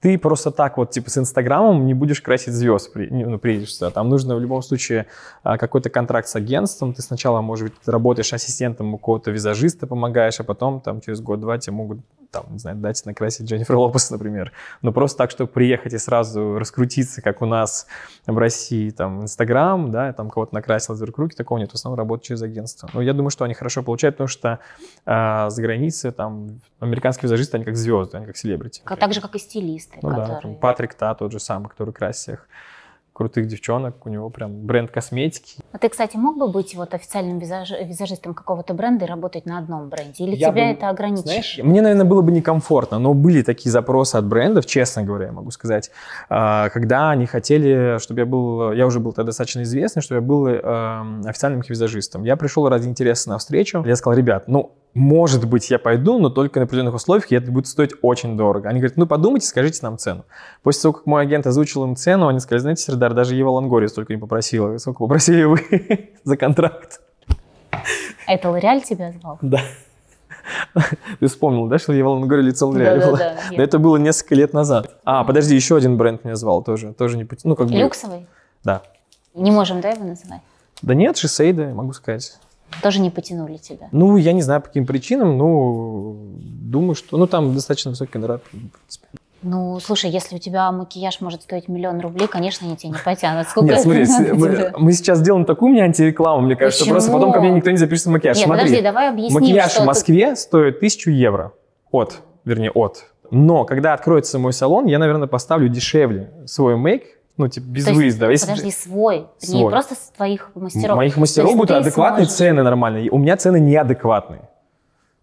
ты просто так вот, типа, с Инстаграмом не будешь красить звезд, при, ну, приедешь сюда. Там нужно в любом случае а, какой-то контракт с агентством. Ты сначала, может быть, работаешь ассистентом у кого то визажиста, помогаешь, а потом там через год-два тебе могут там, не знаю, дать накрасить Дженнифер Лопес, например. Но просто так, чтобы приехать и сразу раскрутиться, как у нас в России, там, Инстаграм, да, там кого-то накрасил из руки, такого нет, в основном работа через агентство. Но я думаю, что они хорошо получают, потому что э, за границей, там, американские визажисты, они как звезды, они как селебрити. Как, так же, как и стилист артисты, ну, которые... Да, Патрик Та, тот же самый, который красит всех крутых девчонок, у него прям бренд косметики. А ты, кстати, мог бы быть вот официальным визаж... визажистом какого-то бренда и работать на одном бренде? Или я тебя бы, это ограничит? Знаешь, мне, наверное, было бы некомфортно, но были такие запросы от брендов, честно говоря, я могу сказать, а, когда они хотели, чтобы я был, я уже был тогда достаточно известный, чтобы я был эм, официальным визажистом. Я пришел ради интереса на встречу, я сказал, ребят, ну, может быть, я пойду, но только на определенных условиях, и это будет стоить очень дорого. Они говорят, ну подумайте, скажите нам цену. После того, как мой агент озвучил им цену, они сказали, знаете, Сердар, даже Ева Лонгория столько не попросила. Сколько попросили вы [laughs] за контракт? Это Лореаль тебя звал? Да. Ты вспомнил, да, что Ева Лонгория лицо Лореаль? Да, да, да. Но это было несколько лет назад. А, подожди, еще один бренд меня звал тоже. Тоже не... Ну, как бы... Люксовый? Да. Не можем, да, его называть? Да нет, Шисейда, могу сказать. Тоже не потянули тебя? Ну, я не знаю, по каким причинам, но э, думаю, что... Ну, там достаточно высокий гонорар, в принципе. Ну, слушай, если у тебя макияж может стоить миллион рублей, конечно, они тебя не потянут. [laughs] Сколько Нет, смотри, мы, мы сейчас делаем такую мне антирекламу, мне кажется, Почему? просто потом ко мне никто не запишет макияж. Нет, смотри, подожди, давай объясним, Макияж в Москве ты... стоит тысячу евро. От, вернее, от. Но когда откроется мой салон, я, наверное, поставлю дешевле свой мейк, ну, типа, без То выезда. Есть, Если... Подожди, свой. свой. Не просто с твоих мастеров. Моих мастеров будут адекватные сможешь... цены нормальные. У меня цены неадекватные.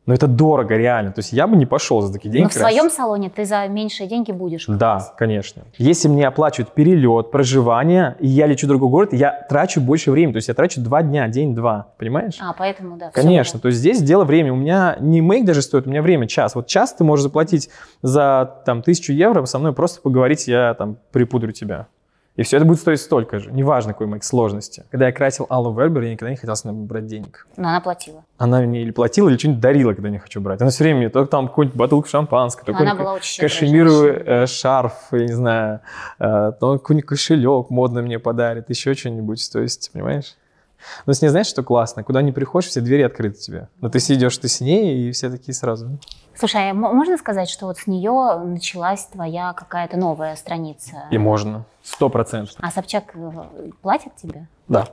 Но это дорого, реально. То есть я бы не пошел за такие деньги. Но в красить. своем салоне ты за меньшие деньги будешь. Красить. Да, конечно. Если мне оплачивают перелет, проживание, и я лечу в другой город, я трачу больше времени. То есть я трачу два дня, день-два. Понимаешь? А, поэтому да. Конечно. То есть здесь дело времени. У меня не мейк даже стоит, у меня время час. Вот час ты можешь заплатить за там тысячу евро, со мной просто поговорить, я там припудрю тебя. И все это будет стоить столько же, неважно, какой моей сложности. Когда я красил Аллу Вербер, я никогда не хотел с ней брать денег. Но она платила. Она мне или платила, или что-нибудь дарила, когда не хочу брать. Она все время мне то там какую-нибудь бутылку шампанского, то кашемировый э, шарф, я не знаю, э, то какой-нибудь кошелек модно мне подарит, еще что-нибудь. То есть, понимаешь? Но ну, с ней знаешь, что классно? Куда не приходишь, все двери открыты тебе. Но ты сидишь, ты с ней, и все такие сразу. Слушай, а можно сказать, что вот с нее началась твоя какая-то новая страница? И можно, сто процентов. А Собчак э, платит тебе? Да.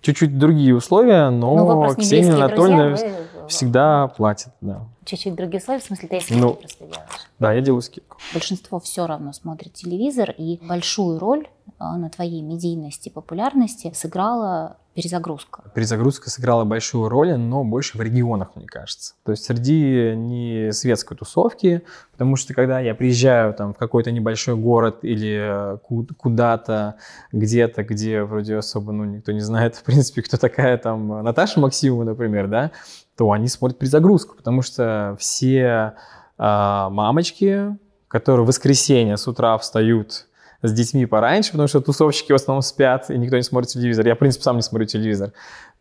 Чуть-чуть другие условия, но ну, Ксения Анатольевна вы... всегда платит, да. Чуть-чуть другие условия, в смысле, ты скидки ну, просто делаешь? Да, я делаю скидку. Большинство все равно смотрит телевизор, и большую роль а, на твоей медийности, популярности сыграла перезагрузка? Перезагрузка сыграла большую роль, но больше в регионах, мне кажется. То есть среди не светской тусовки, потому что когда я приезжаю там, в какой-то небольшой город или э, куда-то, где-то, где вроде особо ну, никто не знает, [laughs] в принципе, кто такая там Наташа Максимова, например, да, то они смотрят перезагрузку, потому что все э, мамочки, которые в воскресенье с утра встают с детьми пораньше, потому что тусовщики в основном спят, и никто не смотрит телевизор. Я, в принципе, сам не смотрю телевизор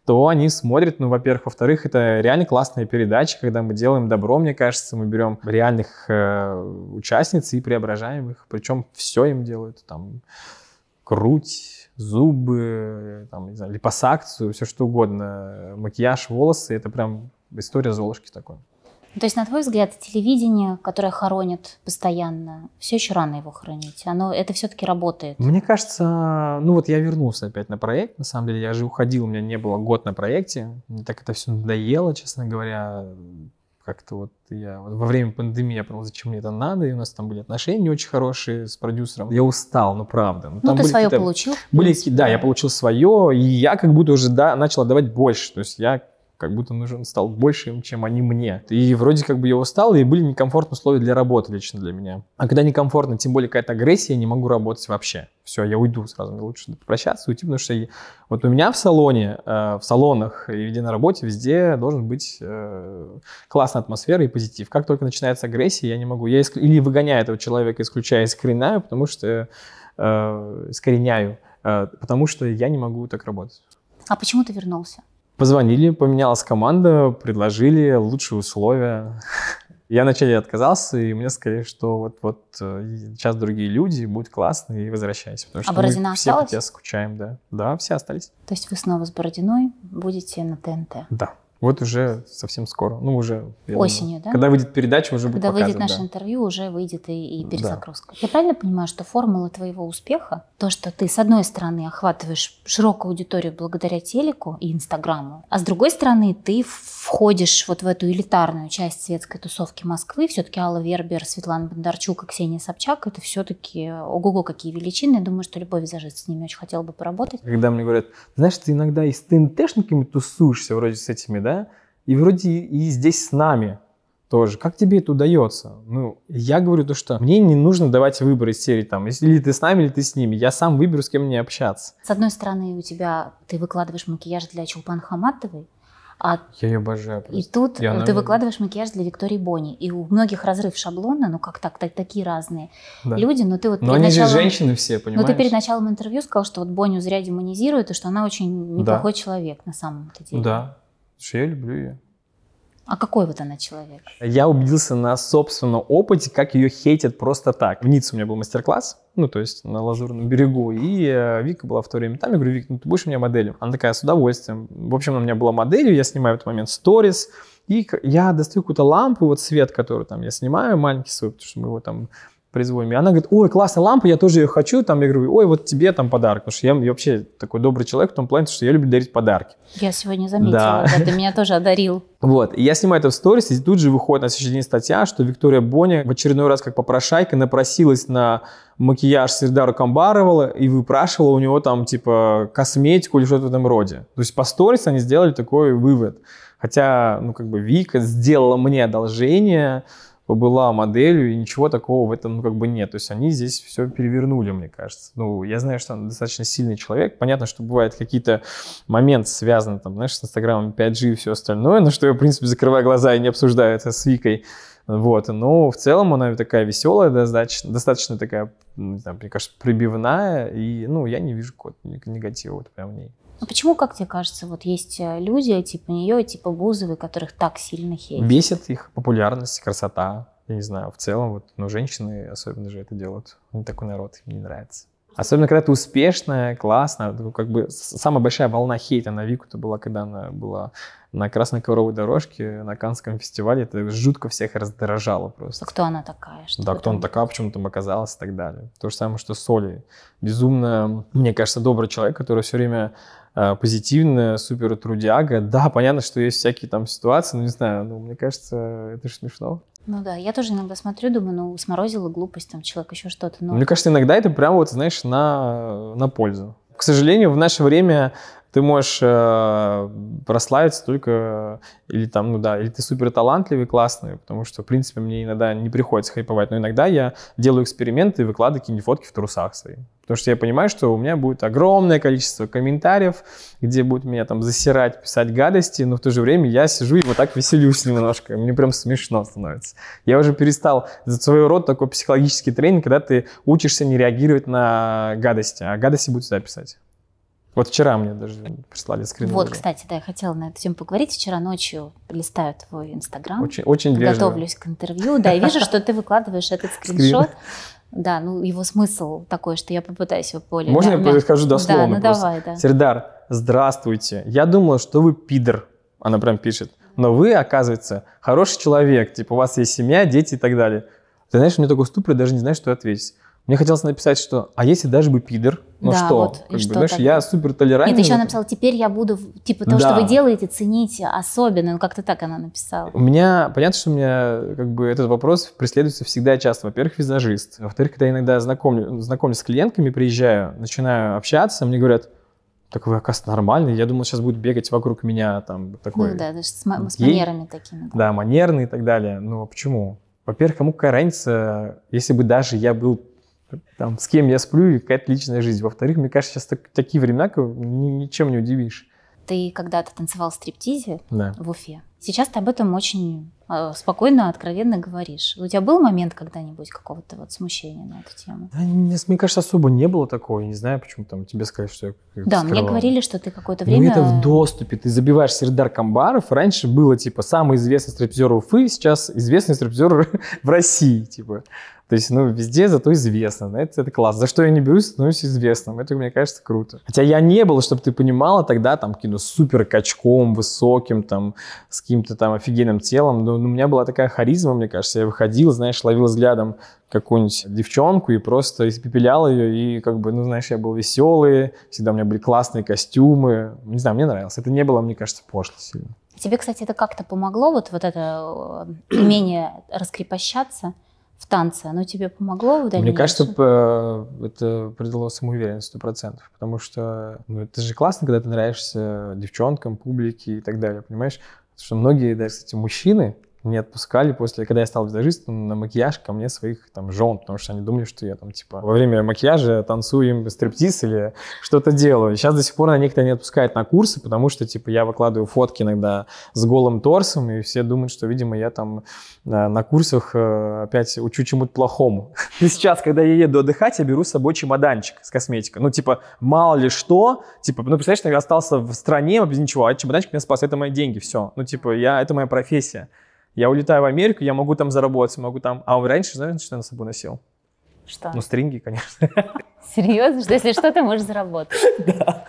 то они смотрят, ну, во-первых. Во-вторых, это реально классная передача, когда мы делаем добро, мне кажется, мы берем реальных э, участниц и преображаем их. Причем все им делают, там, круть, зубы, там, не знаю, липосакцию, все что угодно, макияж, волосы. Это прям история Золушки такой. То есть, на твой взгляд, телевидение, которое хоронит постоянно, все еще рано его хоронить? Оно, это все-таки работает? Мне кажется, ну вот я вернулся опять на проект, на самом деле. Я же уходил, у меня не было год на проекте. Мне так это все надоело, честно говоря. Как-то вот я вот во время пандемии я понял, зачем мне это надо, и у нас там были отношения не очень хорошие с продюсером. Я устал, ну правда. Ну, ну ты свое получил? Были, да, я получил свое, и я как будто уже да, начал отдавать больше. То есть я как будто нужен стал больше, чем они мне. И вроде как бы я устал, и были некомфортные условия для работы лично для меня. А когда некомфортно, тем более какая-то агрессия, я не могу работать вообще. Все, я уйду сразу, мне лучше попрощаться, уйти, потому что я... вот у меня в салоне, э, в салонах и где на работе, везде должен быть э, классная атмосфера и позитив. Как только начинается агрессия, я не могу, я иск... или выгоняю этого человека, исключая, искореняю, потому что э, искореняю, э, потому что я не могу так работать. А почему ты вернулся? Позвонили, поменялась команда, предложили лучшие условия. [laughs] Я вначале отказался, и мне сказали, что вот-вот э, сейчас другие люди, будет классно, и возвращайся. Потому а что а Бородина мы все осталась? по тебе скучаем, да. Да, все остались. То есть вы снова с Бородиной будете на ТНТ? Да. Вот уже совсем скоро. Ну, уже... Осенью, думаю, да? Когда выйдет передача, уже Когда будет Когда выйдет наше да. интервью, уже выйдет и, и перезагрузка. Да. Я правильно понимаю, что формула твоего успеха, то, что ты, с одной стороны, охватываешь широкую аудиторию благодаря телеку и Инстаграму, а с другой стороны, ты входишь вот в эту элитарную часть светской тусовки Москвы. Все-таки Алла Вербер, Светлана Бондарчук и Ксения Собчак — это все-таки ого-го какие величины. Я думаю, что любой зажить с ними очень хотела бы поработать. Когда мне говорят, знаешь, ты иногда и с ТНТшниками тусуешься вроде с этими, да? да, и вроде и здесь с нами тоже. Как тебе это удается? Ну, я говорю то, что мне не нужно давать выбор из серии там, или ты с нами, или ты с ними. Я сам выберу, с кем мне общаться. С одной стороны, у тебя ты выкладываешь макияж для Чулпан Хаматовой, а я ее обожаю. Просто. И тут я, ты выкладываешь макияж для Виктории Бони. И у многих разрыв шаблона, ну как так, так такие разные да. люди. Но ты вот но перед они началом... же женщины все, понимаешь? Но ты перед началом интервью сказал, что вот Боню зря демонизируют, и что она очень неплохой да. человек на самом-то деле. Да, что я люблю ее. А какой вот она человек? Я убедился на собственном опыте, как ее хейтят просто так. В Ницце у меня был мастер-класс, ну, то есть на Лазурном берегу, и э, Вика была в то время там, я говорю, Вик, ну, ты будешь у меня моделью? Она такая, с удовольствием. В общем, она у меня была моделью, я снимаю в этот момент сторис, и я достаю какую-то лампу, вот свет, который там я снимаю, маленький свой, потому что мы его там производим. она говорит, ой, классная лампа, я тоже ее хочу. Там я говорю, ой, вот тебе там подарок. Потому что я, я вообще такой добрый человек в том плане, что я люблю дарить подарки. Я сегодня заметила, да. да ты меня тоже одарил. [laughs] Вот, и я снимаю это в сторис, и тут же выходит на следующий день статья, что Виктория Боня в очередной раз как попрошайка напросилась на макияж Сердару Камбарова и выпрашивала у него там типа косметику или что-то в этом роде. То есть по сторис они сделали такой вывод. Хотя, ну как бы Вика сделала мне одолжение, была моделью, и ничего такого в этом ну, как бы нет. То есть они здесь все перевернули, мне кажется. Ну, я знаю, что он достаточно сильный человек. Понятно, что бывают какие-то моменты связаны, там, знаешь, с Инстаграмом 5G и все остальное, на что я, в принципе, закрываю глаза и не обсуждаю это с Викой. Вот, но в целом она такая веселая, достаточно, достаточно такая, ну, не знаю, мне кажется, пробивная, и, ну, я не вижу какого-то негатива вот прям в ней. А почему, как тебе кажется, вот есть э, люди типа нее, типа Бузовой, которых так сильно хейтят? Бесит их популярность, красота, я не знаю, в целом, вот, но женщины особенно же это делают. Мне такой народ, мне не нравится. Особенно, когда ты успешная, классная. Как бы самая большая волна хейта на вику это была, когда она была на красной ковровой дорожке на Канском фестивале. Это жутко всех раздражало просто. А кто она такая? Что да, кто она такая, почему там оказалась и так далее. То же самое, что Соли, Олей. Безумно, мне кажется, добрый человек, который все время а, позитивная, супер трудяга. Да, понятно, что есть всякие там ситуации, но не знаю, ну, мне кажется, это же смешно. Ну да, я тоже иногда смотрю, думаю, ну, сморозила глупость, там, человек еще что-то. Но... Мне кажется, иногда это прямо вот, знаешь, на, на пользу. К сожалению, в наше время ты можешь э, прославиться только э, или там, ну да, или ты супер талантливый, классный, потому что, в принципе, мне иногда не приходится хайповать, но иногда я делаю эксперименты выкладываю какие-нибудь фотки в трусах свои. Потому что я понимаю, что у меня будет огромное количество комментариев, где будут меня там засирать, писать гадости, но в то же время я сижу и вот так веселюсь немножко. Мне прям смешно становится. Я уже перестал за свой род такой психологический тренинг, когда ты учишься не реагировать на гадости, а гадости будут всегда писать. Вот вчера мне даже прислали скрин. Вот, кстати, да, я хотела на эту тему поговорить. Вчера ночью листаю твой Инстаграм. Очень, очень вежливо. Готовлюсь к интервью, да, и вижу, что ты выкладываешь этот скриншот. Да, ну его смысл такой, что я попытаюсь его более... Можно я перескажу дословно? Да, ну давай, да. Сердар, здравствуйте. Я думала, что вы пидор. Она прям пишет. Но вы, оказывается, хороший человек. Типа у вас есть семья, дети и так далее. Ты знаешь, у меня такой ступор, даже не знаю, что ответить. Мне хотелось написать, что «а если даже бы пидор, ну да, что?» вот, как бы, Знаешь, я супер толерантен. Нет, еще она написала «теперь я буду, типа, то, да. что вы делаете, цените особенно». Ну, как-то так она написала. У меня, понятно, что у меня, как бы, этот вопрос преследуется всегда часто. Во-первых, визажист. Во-вторых, когда я иногда знакомлю, знакомлюсь с клиентками, приезжаю, начинаю общаться, мне говорят – так вы, оказывается, нормальный. Я думал, сейчас будет бегать вокруг меня там ну такой... Ну да, даже с, с манерами такими. Да. да, манерный и так далее. Ну, а почему? Во-первых, кому какая разница, если бы даже я был там, с кем я сплю и какая-то личная жизнь. Во-вторых, мне кажется, сейчас так, такие времена, ничем не удивишь. Ты когда-то танцевал в стриптизе да. в Уфе. Сейчас ты об этом очень э, спокойно, откровенно говоришь. У тебя был момент когда-нибудь какого-то вот смущения на эту тему? Да, мне кажется, особо не было такого. не знаю, почему там тебе сказали, что я Да, скрывала. мне говорили, что ты какое-то ну, время... Ну это в доступе. Ты забиваешь Сердар Камбаров. Раньше было, типа, самый известный стриптизер Уфы, сейчас известный стриптизер [laughs] в России, типа. То есть, ну, везде зато известно. Знаете, ну, это класс. За что я не берусь, становлюсь известным. Это, мне кажется, круто. Хотя я не был, чтобы ты понимала, тогда там кино супер качком, высоким, там, с каким-то там офигенным телом, но ну, у меня была такая харизма, мне кажется, я выходил, знаешь, ловил взглядом какую-нибудь девчонку и просто испепелял ее, и как бы, ну, знаешь, я был веселый, всегда у меня были классные костюмы, не знаю, мне нравилось, это не было, мне кажется, пошло сильно. Тебе, кстати, это как-то помогло, вот, вот это э, умение раскрепощаться в танце, оно тебе помогло в дальнейшем? Мне кажется, э, это придало самоуверенность процентов, потому что ну, это же классно, когда ты нравишься девчонкам, публике и так далее, понимаешь? Потому что многие, даже, кстати, мужчины, не отпускали после, когда я стал визажистом, ну, на макияж ко мне своих там жен, потому что они думали, что я там типа во время макияжа танцую им стриптиз или [laughs] что-то делаю. Сейчас до сих пор на некоторые не отпускают на курсы, потому что типа я выкладываю фотки иногда с голым торсом, и все думают, что, видимо, я там на, э, на курсах э, опять учу чему-то плохому. И [laughs] сейчас, когда я еду отдыхать, я беру с собой чемоданчик с косметикой. Ну, типа, мало ли что, типа, ну, представляешь, я остался в стране без ничего, а чемоданчик меня спас, это мои деньги, все. Ну, типа, я, это моя профессия. Я улетаю в Америку, я могу там заработать, могу там... А он раньше, знаешь, что я на собой носил? Что? Ну, стринги, конечно. [laughs] Серьезно? Что, если что, ты можешь заработать? [laughs] Да.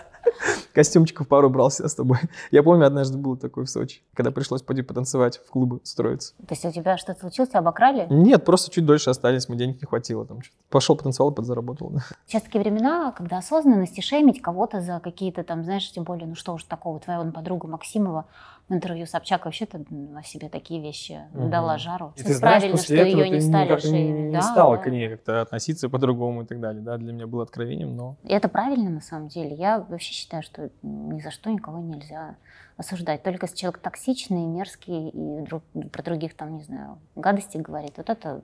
Костюмчиков пару брался с тобой. Я помню, однажды было такое в Сочи, когда пришлось пойти потанцевать, в клубы строиться. То есть у тебя что-то случилось, тебя обокрали? Нет, просто чуть дольше остались, мы денег не хватило. Там что-то. Пошел, потанцевал, подзаработал. Сейчас такие времена, когда осознанность и шеймить кого-то за какие-то там, знаешь, тем более, ну что уж такого, твоя вон, ну, подруга Максимова, в интервью Собчак вообще-то о себе такие вещи угу. дала жару. И ты знаешь, Правильно, после что этого ее не стали не, да, стала да. к ней как-то относиться по-другому и так далее. Да, для меня было откровением, но... И это правильно на самом деле. Я вообще считаю, что ни за что никого нельзя осуждать. Только если человек токсичный, мерзкий и друг, про других там, не знаю, гадости говорит, вот это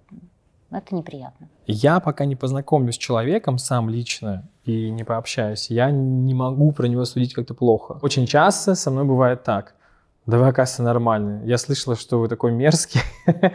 это неприятно. Я пока не познакомлюсь с человеком сам лично и не пообщаюсь, я не могу про него судить как-то плохо. Очень часто со мной бывает так. Давай оказывается, нормальные. Я слышала, что вы такой мерзкий, [laughs]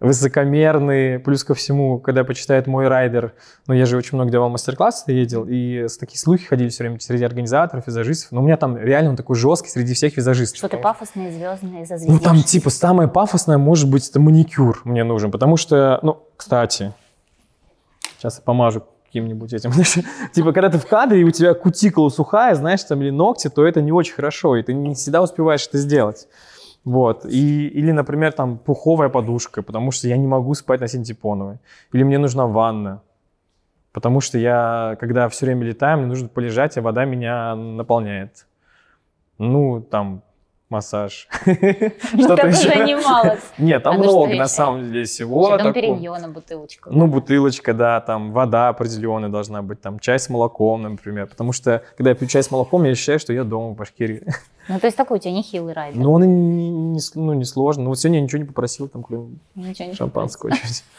высокомерный. Плюс ко всему, когда почитает мой райдер, ну, я же очень много давал мастер-классы, ездил, и такие слухи ходили все время среди организаторов, визажистов. Но у меня там реально он такой жесткий среди всех визажистов. Что-то пафосное, звездное, зазвездное. Ну, там, типа, самое пафосное, может быть, это маникюр мне нужен, потому что, ну, кстати, сейчас я помажу каким-нибудь этим. [laughs] типа, когда ты в кадре, и у тебя кутикула сухая, знаешь, там, или ногти, то это не очень хорошо, и ты не всегда успеваешь это сделать. Вот. И, или, например, там пуховая подушка, потому что я не могу спать на синтепоновой. Или мне нужна ванна, потому что я, когда все время летаю, мне нужно полежать, а вода меня наполняет. Ну, там, массаж. [laughs] Ну, что-то уже немало. [laughs] Нет, там а много на самом деле всего. Там периньона, бутылочка. Ну, бутылочка, да, там вода определенная должна быть, там чай с молоком, например. Потому что, когда я пью чай с молоком, я ощущаю, что я дома в Башкирии. [laughs] Ну, то есть такой у тебя нехилый райдер. Ну, он и не, не, ну, не сложный. Ну, вот сегодня я ничего не попросил, там, какой-нибудь шампанского.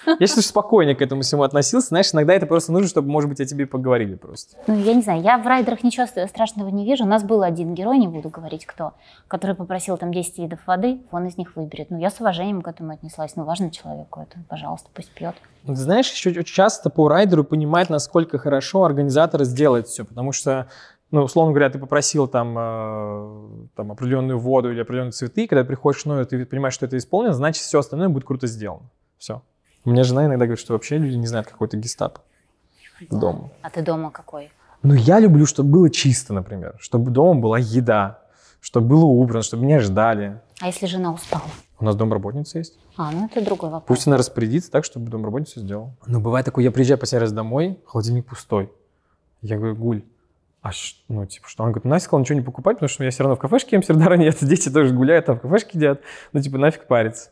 Я сейчас спокойнее к этому всему относился. Знаешь, иногда это просто нужно, чтобы, может быть, о тебе поговорили просто. Ну, я не знаю, я в райдерах ничего страшного не вижу. У нас был один герой, не буду говорить кто, который попросил там 10 видов воды, он из них выберет. Ну, я с уважением к этому отнеслась. Ну, важно человеку это, пожалуйста, пусть пьет. Ну, ты знаешь, еще часто по райдеру понимать, насколько хорошо организаторы сделают все, потому что ну, условно говоря, ты попросил там, э, там определенную воду или определенные цветы, когда ты приходишь, ну, ты понимаешь, что это исполнено, значит, все остальное будет круто сделано. Все. У меня жена иногда говорит, что вообще люди не знают, какой ты гестап дома. А ты дома какой? Ну, я люблю, чтобы было чисто, например, чтобы дома была еда, чтобы было убрано, чтобы меня ждали. А если жена устала? У нас домработница есть. А, ну это другой вопрос. Пусть она распорядится так, чтобы домработница сделала. Но бывает такое, я приезжаю последний раз домой, холодильник пустой. Я говорю, Гуль, а ш, ну, типа, что? Он говорит, Настя сказала ничего не покупать, потому что я все равно в кафешке ем Сердоране, это дети тоже гуляют, там в кафешке едят, ну, типа, нафиг париться.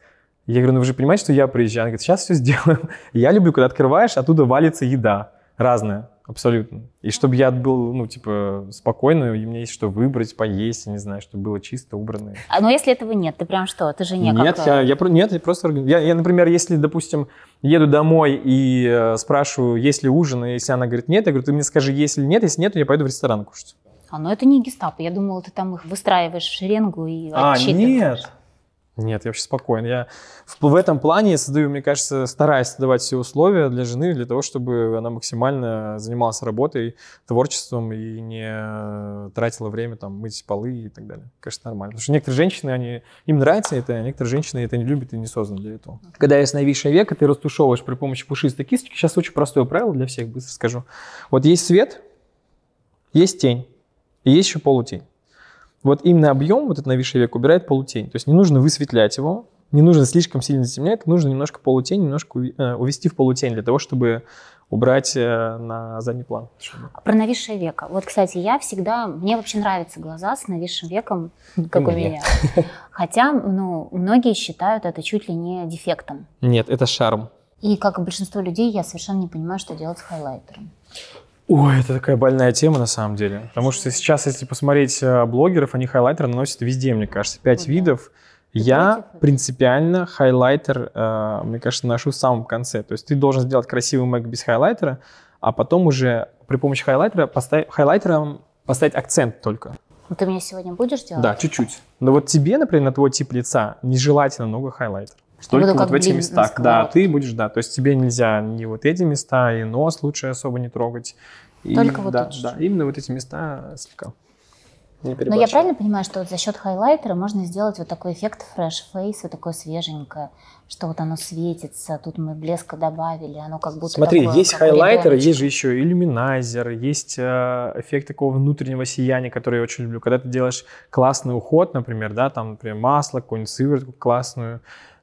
Я говорю, ну, вы же понимаете, что я приезжаю? Она говорит, сейчас все сделаем. [laughs] Я люблю, когда открываешь, оттуда валится еда разная. Абсолютно. И чтобы я был, ну, типа, спокойно, и мне есть что выбрать, поесть, я не знаю, чтобы было чисто, убрано. А, ну если этого нет, ты прям что, ты же не Нет, я, я, нет, я просто... Я, я, например, если, допустим, еду домой и э, спрашиваю, есть ли ужин, и если она говорит нет, я говорю, ты мне скажи, если нет, если нет, то я пойду в ресторан кушать. А, ну это не гестапо, я думала, ты там их выстраиваешь в шеренгу и А, нет, нет, я вообще спокоен. Я в, в этом плане создаю, мне кажется, стараюсь создавать все условия для жены, для того, чтобы она максимально занималась работой, творчеством и не тратила время там мыть полы и так далее. Конечно, нормально. Потому что некоторые женщины, они, им нравится это, а некоторые женщины это не любят и не созданы для этого. Когда есть новейшее века, ты растушевываешь при помощи пушистой кисточки. Сейчас очень простое правило для всех, быстро скажу. Вот есть свет, есть тень и есть еще полутень. Вот именно объем, вот этот новейший век, убирает полутень. То есть не нужно высветлять его, не нужно слишком сильно затемнять, нужно немножко полутень, немножко э, увести в полутень для того, чтобы убрать э, на задний план. Про новейшее веко. Вот, кстати, я всегда... Мне вообще нравятся глаза с новейшим веком, ну, как Нет. у меня. Хотя, ну, многие считают это чуть ли не дефектом. Нет, это шарм. И, как и большинство людей, я совершенно не понимаю, что делать с хайлайтером. Ой, это такая больная тема на самом деле. Потому что сейчас, если посмотреть э, блогеров, они хайлайтер наносят везде, мне кажется, пять угу. видов. Ты я против? принципиально хайлайтер, э, мне кажется, ношу в самом конце. То есть ты должен сделать красивый мэг без хайлайтера, а потом уже при помощи хайлайтера поставь, хайлайтером поставить акцент только. Ну, ты мне сегодня будешь делать? Да, чуть-чуть. Но вот тебе, например, на твой тип лица нежелательно много хайлайтера только вот в эти места. Да, ты будешь, да. То есть тебе нельзя ни вот эти места, и нос лучше особо не трогать. И, только вот да, тут. Да, именно вот эти места слегка. Но я правильно понимаю, что вот за счет хайлайтера можно сделать вот такой эффект fresh face, вот такое свеженькое, что вот оно светится, тут мы блеска добавили, оно как будто Смотри, такое, есть хайлайтер, есть же еще иллюминайзер, есть э, эффект такого внутреннего сияния, который я очень люблю. Когда ты делаешь классный уход, например, да, там, например, масло, какую-нибудь сыворотку классную,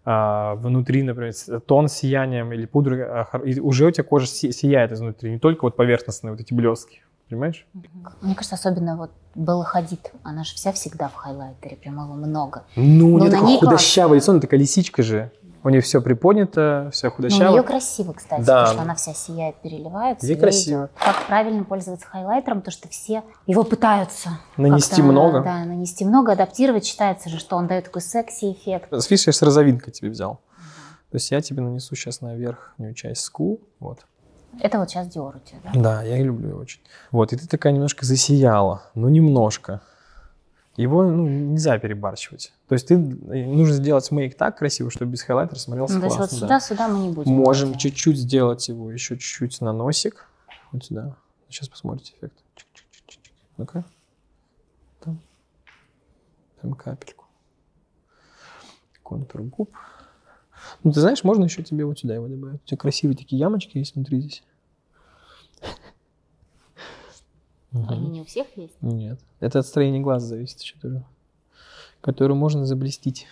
а, внутри, например, тон сиянием или пудра, а, и уже у тебя кожа сияет изнутри, не только вот поверхностные вот эти блестки, понимаешь? Мне кажется, особенно вот Белла Хадид, она же вся всегда в хайлайтере, прям его много. Ну, Но у нее такое худощавое лицо, она такая лисичка же. У нее все приподнято, все ну, худощаво. Ну, ее красиво, кстати, да. потому что она вся сияет, переливается. Ей красиво. Как правильно пользоваться хайлайтером, потому что все его пытаются. Нанести много. Да, нанести много, адаптировать. Считается же, что он дает такой секси-эффект. Видишь, я с розовинкой тебе взял. Угу. То есть я тебе нанесу сейчас на верхнюю часть скул. Вот. Это вот сейчас Диор у тебя, да? Да, я и люблю очень. Вот, и ты такая немножко засияла. Ну, немножко его ну, нельзя перебарщивать. То есть ты э, нужно сделать мейк так красиво, чтобы без хайлайтера смотрелся ну, классно. То есть вот сюда, да. сюда мы не будем. Можем да. чуть-чуть сделать его еще чуть-чуть на носик. Вот сюда. Сейчас посмотрите эффект. Ну-ка. Там. Там капельку. Контур губ. Ну, ты знаешь, можно еще тебе вот сюда его добавить. У тебя красивые такие ямочки есть внутри здесь. Угу. Они не у всех есть? Нет. Это от строения глаз зависит еще тоже. Которую можно заблестить.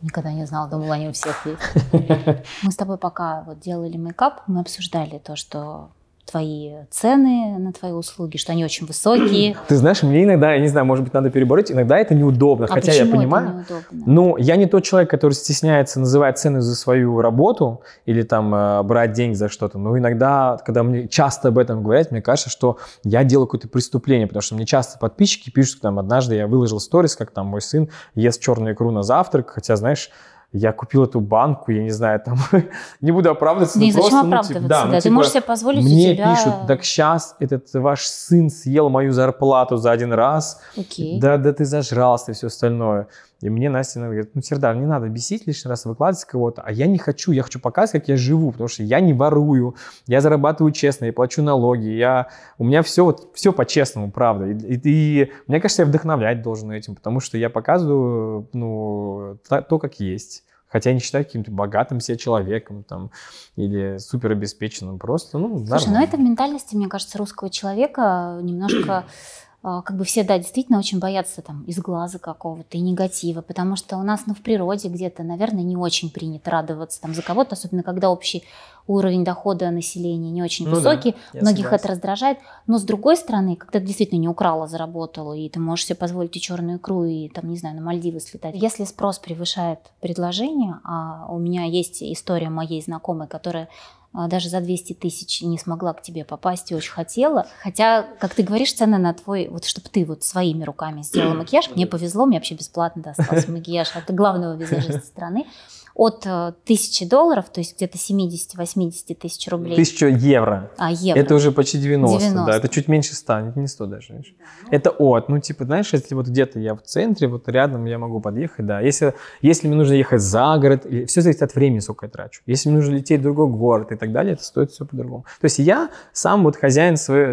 Никогда не знала, думала, они у всех есть. [laughs] Мы с тобой пока вот делали мейкап, мы обсуждали то, что твои цены на твои услуги, что они очень высокие. [clears throat] Ты знаешь, мне иногда, я не знаю, может быть, надо перебороть, иногда это неудобно, а хотя я понимаю. Это неудобно? Ну, я не тот человек, который стесняется называть цены за свою работу или там э, брать деньги за что-то, но иногда, когда мне часто об этом говорят, мне кажется, что я делаю какое-то преступление, потому что мне часто подписчики пишут, что там, однажды я выложил сторис, как там мой сын ест черную икру на завтрак, хотя, знаешь, я купил эту банку, я не знаю, там, [laughs] не буду оправдываться. Не, зачем просто, ну, оправдываться, ну, типа, да, да ну, ты типа, можешь себе позволить Мне тебя... пишут, так сейчас этот ваш сын съел мою зарплату за один раз, Окей. да, да ты зажрался и все остальное. И мне Настя говорит, ну, Сердар, не надо бесить лишний раз, выкладывать кого-то. А я не хочу, я хочу показать, как я живу, потому что я не ворую, я зарабатываю честно, я плачу налоги, я... у меня все, вот, все по-честному, правда. И, и, и мне кажется, я вдохновлять должен этим, потому что я показываю ну, то, то как есть. Хотя я не считаю каким-то богатым себя человеком там, или супер обеспеченным. Просто, ну, Слушай, ну, нормально. но это в ментальности, мне кажется, русского человека немножко а, как бы все, да, действительно очень боятся там из глаза какого-то и негатива, потому что у нас, ну, в природе где-то, наверное, не очень принято радоваться там за кого-то, особенно когда общий уровень дохода населения не очень ну высокий, да, многих это раздражает, но с другой стороны, когда ты действительно не украла, заработала, и ты можешь себе позволить и черную икру, и там, не знаю, на Мальдивы слетать. Если спрос превышает предложение, а у меня есть история моей знакомой, которая а, даже за 200 тысяч не смогла к тебе попасть и очень хотела. Хотя, как ты говоришь, цены на твой, вот чтобы ты вот своими руками сделала [clears throat] макияж, мне повезло, мне вообще бесплатно достался [laughs] макияж от главного визажиста страны от э, тысячи долларов, то есть где-то 70-80 тысяч рублей. Тысяча евро. А, евро. Это уже почти 90, 90. да, это чуть меньше 100, не 100 даже. Знаешь. Да. Ну. Это от, ну типа, знаешь, если вот где-то я в центре, вот рядом я могу подъехать, да. Если, если мне нужно ехать за город, все зависит от времени, сколько я трачу. Если мне нужно лететь в другой город и так далее, это стоит все по-другому. То есть я сам вот хозяин свой, э,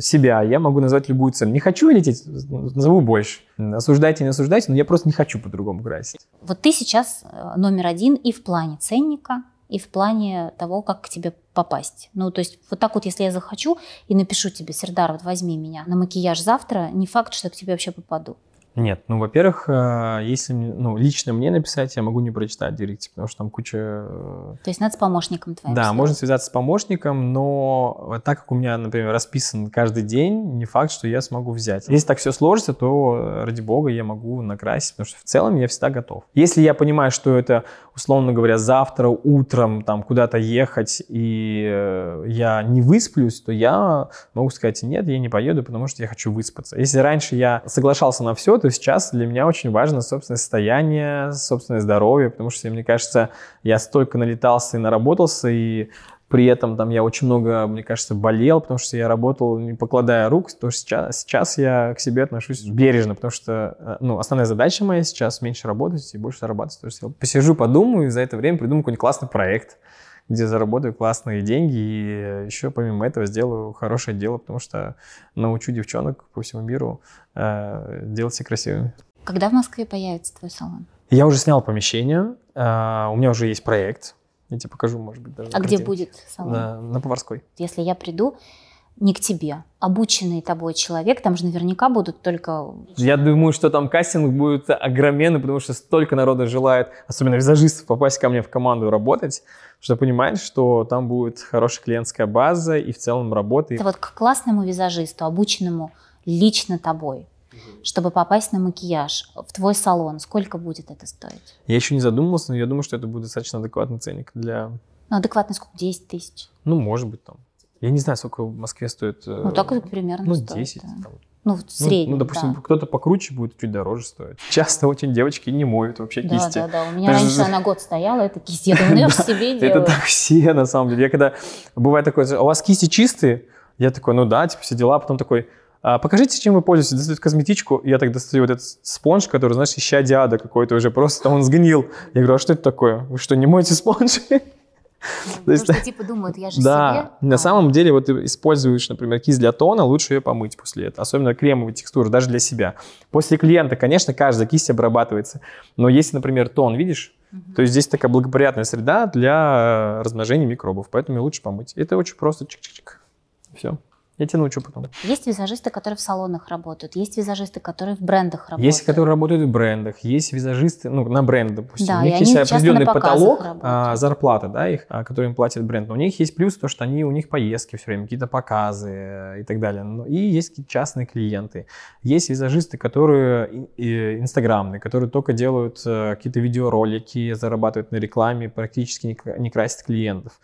себя, я могу назвать любую цену. Не хочу лететь, ну, назову больше. Осуждайте, не осуждайте, но я просто не хочу по-другому красить. Вот ты сейчас э, номер один и в плане ценника, и в плане того, как к тебе попасть. Ну, то есть вот так вот, если я захочу и напишу тебе, Сердар, вот возьми меня на макияж завтра, не факт, что я к тебе вообще попаду. Нет, ну, во-первых, э, если ну, лично мне написать, я могу не прочитать директе, потому что там куча... Э, то есть надо с помощником твоим? Да, словом. можно связаться с помощником, но так как у меня, например, расписан каждый день, не факт, что я смогу взять. Если так все сложится, то, э, ради бога, я могу накрасить, потому что в целом я всегда готов. Если я понимаю, что это, условно говоря, завтра утром там куда-то ехать, и я не высплюсь, то я могу сказать, нет, я не поеду, потому что я хочу выспаться. Если раньше я соглашался на все, работаю сейчас, для меня очень важно собственное состояние, собственное здоровье, потому что, мне кажется, я столько налетался и наработался, и при этом там я очень много, мне кажется, болел, потому что я работал, не покладая рук, то сейчас, сейчас я к себе отношусь бережно, потому что э, ну, основная задача моя сейчас меньше работать и больше зарабатывать. То есть я посижу, подумаю, и за это время придумаю какой-нибудь классный проект, где заработаю классные деньги и еще помимо этого сделаю хорошее дело, потому что научу девчонок по всему миру э, делать себя красивыми. Когда в Москве появится твой салон? Я уже снял помещение, э, у меня уже есть проект, я тебе покажу, может быть, даже. А где будет салон? На, на Поварской. Если я приду, не к тебе. Обученный тобой человек, там же наверняка будут только... Я думаю, что там кастинг будет огроменный, потому что столько народа желает, особенно визажистов, попасть ко мне в команду работать, что понимаешь, что там будет хорошая клиентская база и в целом работа. Это вот к классному визажисту, обученному лично тобой, чтобы попасть на макияж в твой салон, сколько будет это стоить? Я еще не задумывался, но я думаю, что это будет достаточно адекватный ценник для... Ну, адекватный сколько? 10 тысяч? Ну, может быть, там, я не знаю, сколько в Москве стоит. Э, ну, так это примерно Ну, 10. Стоит, да. там. Ну, в ну, среднем, Ну, ну допустим, да. кто-то покруче будет, чуть дороже стоить. [laughs] Часто очень девочки не моют вообще да, кисти. Да, да, да. У меня раньше она год стояла, это [laughs] кисть. Я думаю, ну, себе делаю. Это так все, на самом деле. Я когда... Бывает такое, «А у вас кисти чистые? Я такой, ну да, типа все дела. Потом такой, «А покажите, чем вы пользуетесь. Достаю косметичку, я так достаю вот этот спонж, который, знаешь, ища диада какой-то уже, просто он сгнил. Я говорю, а что это такое? Вы что, не моете спонж? [laughs] Потому что типа думают, я же да, На а. самом деле, вот используешь, например, кисть для тона, лучше ее помыть после этого. Особенно кремовую текстуру, даже для себя. После клиента, конечно, каждая кисть обрабатывается. Но если, например, тон, видишь, то есть здесь такая благоприятная среда для размножения микробов. Поэтому ее лучше помыть. Это очень просто. Чик-чик-чик. Все. Я тебя научу потом. Есть визажисты, которые в салонах работают, есть визажисты, которые в брендах работают. Есть, которые работают в брендах, есть визажисты, ну, на бренд, допустим. Да, у них есть определенный потолок а, зарплаты, да, их, а, который им платит бренд. Но у них есть плюс то, что они, у них поездки все время, какие-то показы э, и так далее. Но, и есть частные клиенты. Есть визажисты, которые инстаграмные, которые только делают э, какие-то видеоролики, зарабатывают на рекламе, практически не, не красят клиентов.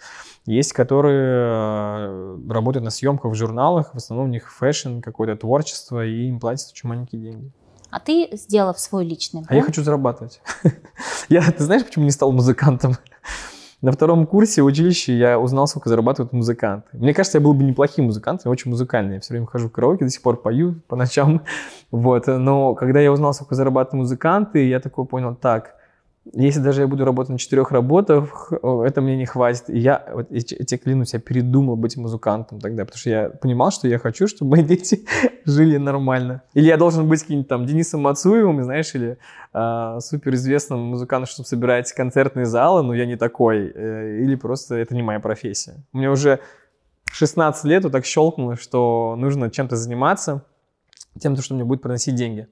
Есть, которые э, работают на съемках в журналах, в основном у них фэшн, какое-то творчество, и им платят очень маленькие деньги. А ты, сделав свой личный бренд... А я хочу зарабатывать. [laughs] Я, ты знаешь, почему не стал музыкантом? [laughs] На втором курсе училища я узнал, сколько зарабатывают музыканты. Мне кажется, я был бы неплохим музыкантом, я очень музыкальный. Я все время хожу в караоке, до сих пор пою по ночам. [laughs] Вот. Но когда я узнал, сколько зарабатывают музыканты, я такой понял, так, если даже я буду работать на четырех работах, э, это мне не хватит. И я, вот, я, я тебе клянусь, я передумал быть музыкантом тогда, потому что я понимал, что я хочу, чтобы [laughs] мои дети жили нормально. Или я должен быть каким-нибудь там Денисом Мацуевым, знаешь, или э, суперизвестным музыкантом, чтобы собирать концертные залы, но я не такой. Э, или просто это не моя профессия. Мне уже 16 лет вот так щелкнуло, что нужно чем-то заниматься, тем, что мне будет приносить деньги.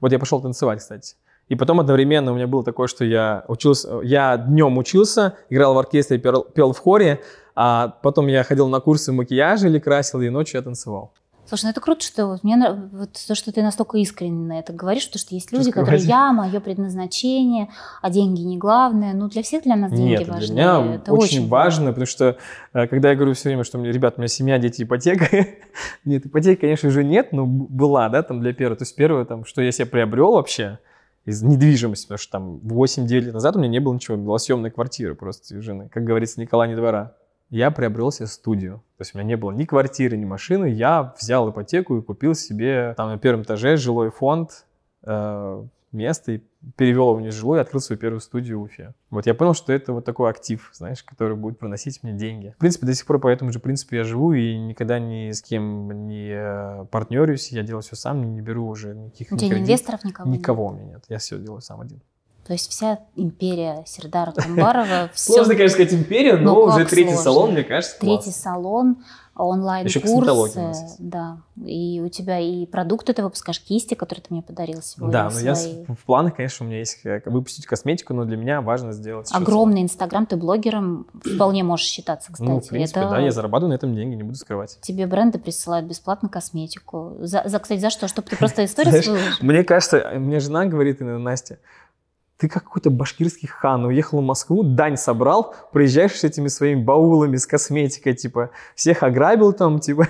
Вот я пошел танцевать, кстати. И потом одновременно у меня было такое, что я учился, я днем учился, играл в оркестре, пел, пел в хоре, а потом я ходил на курсы макияжа или красил, и ночью я танцевал. Слушай, ну это круто, что мне вот то, что ты настолько искренне это говоришь, потому что есть люди, Скажите. которые я, мое предназначение, а деньги не главное. Ну, для всех для нас деньги Нет, важны. Для меня это очень, очень важно, потому что э, когда я говорю все время, что мне, ребят, у меня семья, дети, ипотека. [laughs] нет, ипотеки, конечно уже нет, но была, да, там для первого. То есть первое, там, что я себе приобрел вообще, из недвижимости, потому что там 8-9 лет назад у меня не было ничего, была съемная квартира просто жены. Как говорится, Николай не двора. Я приобрел себе студию. То есть у меня не было ни квартиры, ни машины. Я взял ипотеку и купил себе там на первом этаже жилой фонд, э, место и перевел его в нежилую и открыл свою первую студию в Уфе. Вот я понял, что это вот такой актив, знаешь, который будет приносить мне деньги. В принципе, до сих пор по этому же принципу я живу и никогда ни с кем не э, партнерюсь, я делаю все сам, не беру уже никаких... У тебя ни инвесторов никого? Никого нет? у меня нет, я все делаю сам один. То есть вся империя Сердара Камбарова... Все... [laughs] Сложно, конечно, сказать империя, но, ну, уже третий салон, мне кажется, Третий салон, онлайн-курсы. Да. И у тебя и продукты ты выпускаешь, кисти, которые ты мне подарил сегодня. Да, но свои. я в планах, конечно, у меня есть выпустить косметику, но для меня важно сделать... Огромный Инстаграм, ты блогером вполне можешь считаться, кстати. Ну, в принципе, Это... да, я зарабатываю на этом деньги, не буду скрывать. Тебе бренды присылают бесплатно косметику. За, за кстати, за что? Чтобы ты просто историю Мне кажется, мне жена говорит, Настя, ты как какой-то башкирский хан, уехал в Москву, дань собрал, приезжаешь с этими своими баулами, с косметикой, типа, всех ограбил там, [laughs] типа,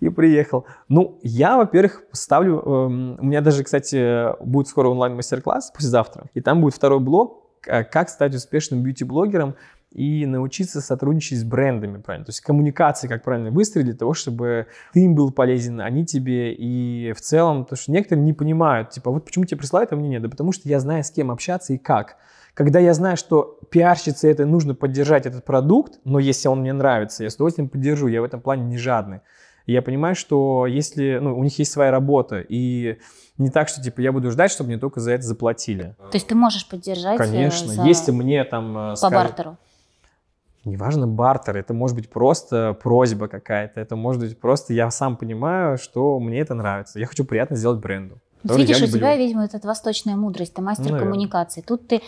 и приехал. Ну, я, во-первых, ставлю, эм, у меня даже, кстати, будет скоро онлайн-мастер-класс, послезавтра, и там будет второй блок, э, как стать успешным бьюти-блогером, и научиться сотрудничать с брендами правильно. То есть коммуникации, как правильно выстроить для того, чтобы ты им был полезен, они тебе. И в целом, то что некоторые не понимают, типа, «А вот почему тебе присылают, а мне нет. Да потому что я знаю, с кем общаться и как. Когда я знаю, что пиарщице это нужно поддержать этот продукт, но если он мне нравится, я с удовольствием поддержу, я в этом плане не жадный. я понимаю, что если ну, у них есть своя работа, и не так, что типа я буду ждать, чтобы мне только за это заплатили. То есть ты можешь поддержать? Э, Конечно, за... если мне там э, по скажут, бартеру неважно бартер, это может быть просто просьба какая-то, это может быть просто я сам понимаю, что мне это нравится, я хочу приятно сделать бренду. Видишь, у тебя, видимо, вот эта восточная мудрость, ты мастер ну, коммуникации. Тут ты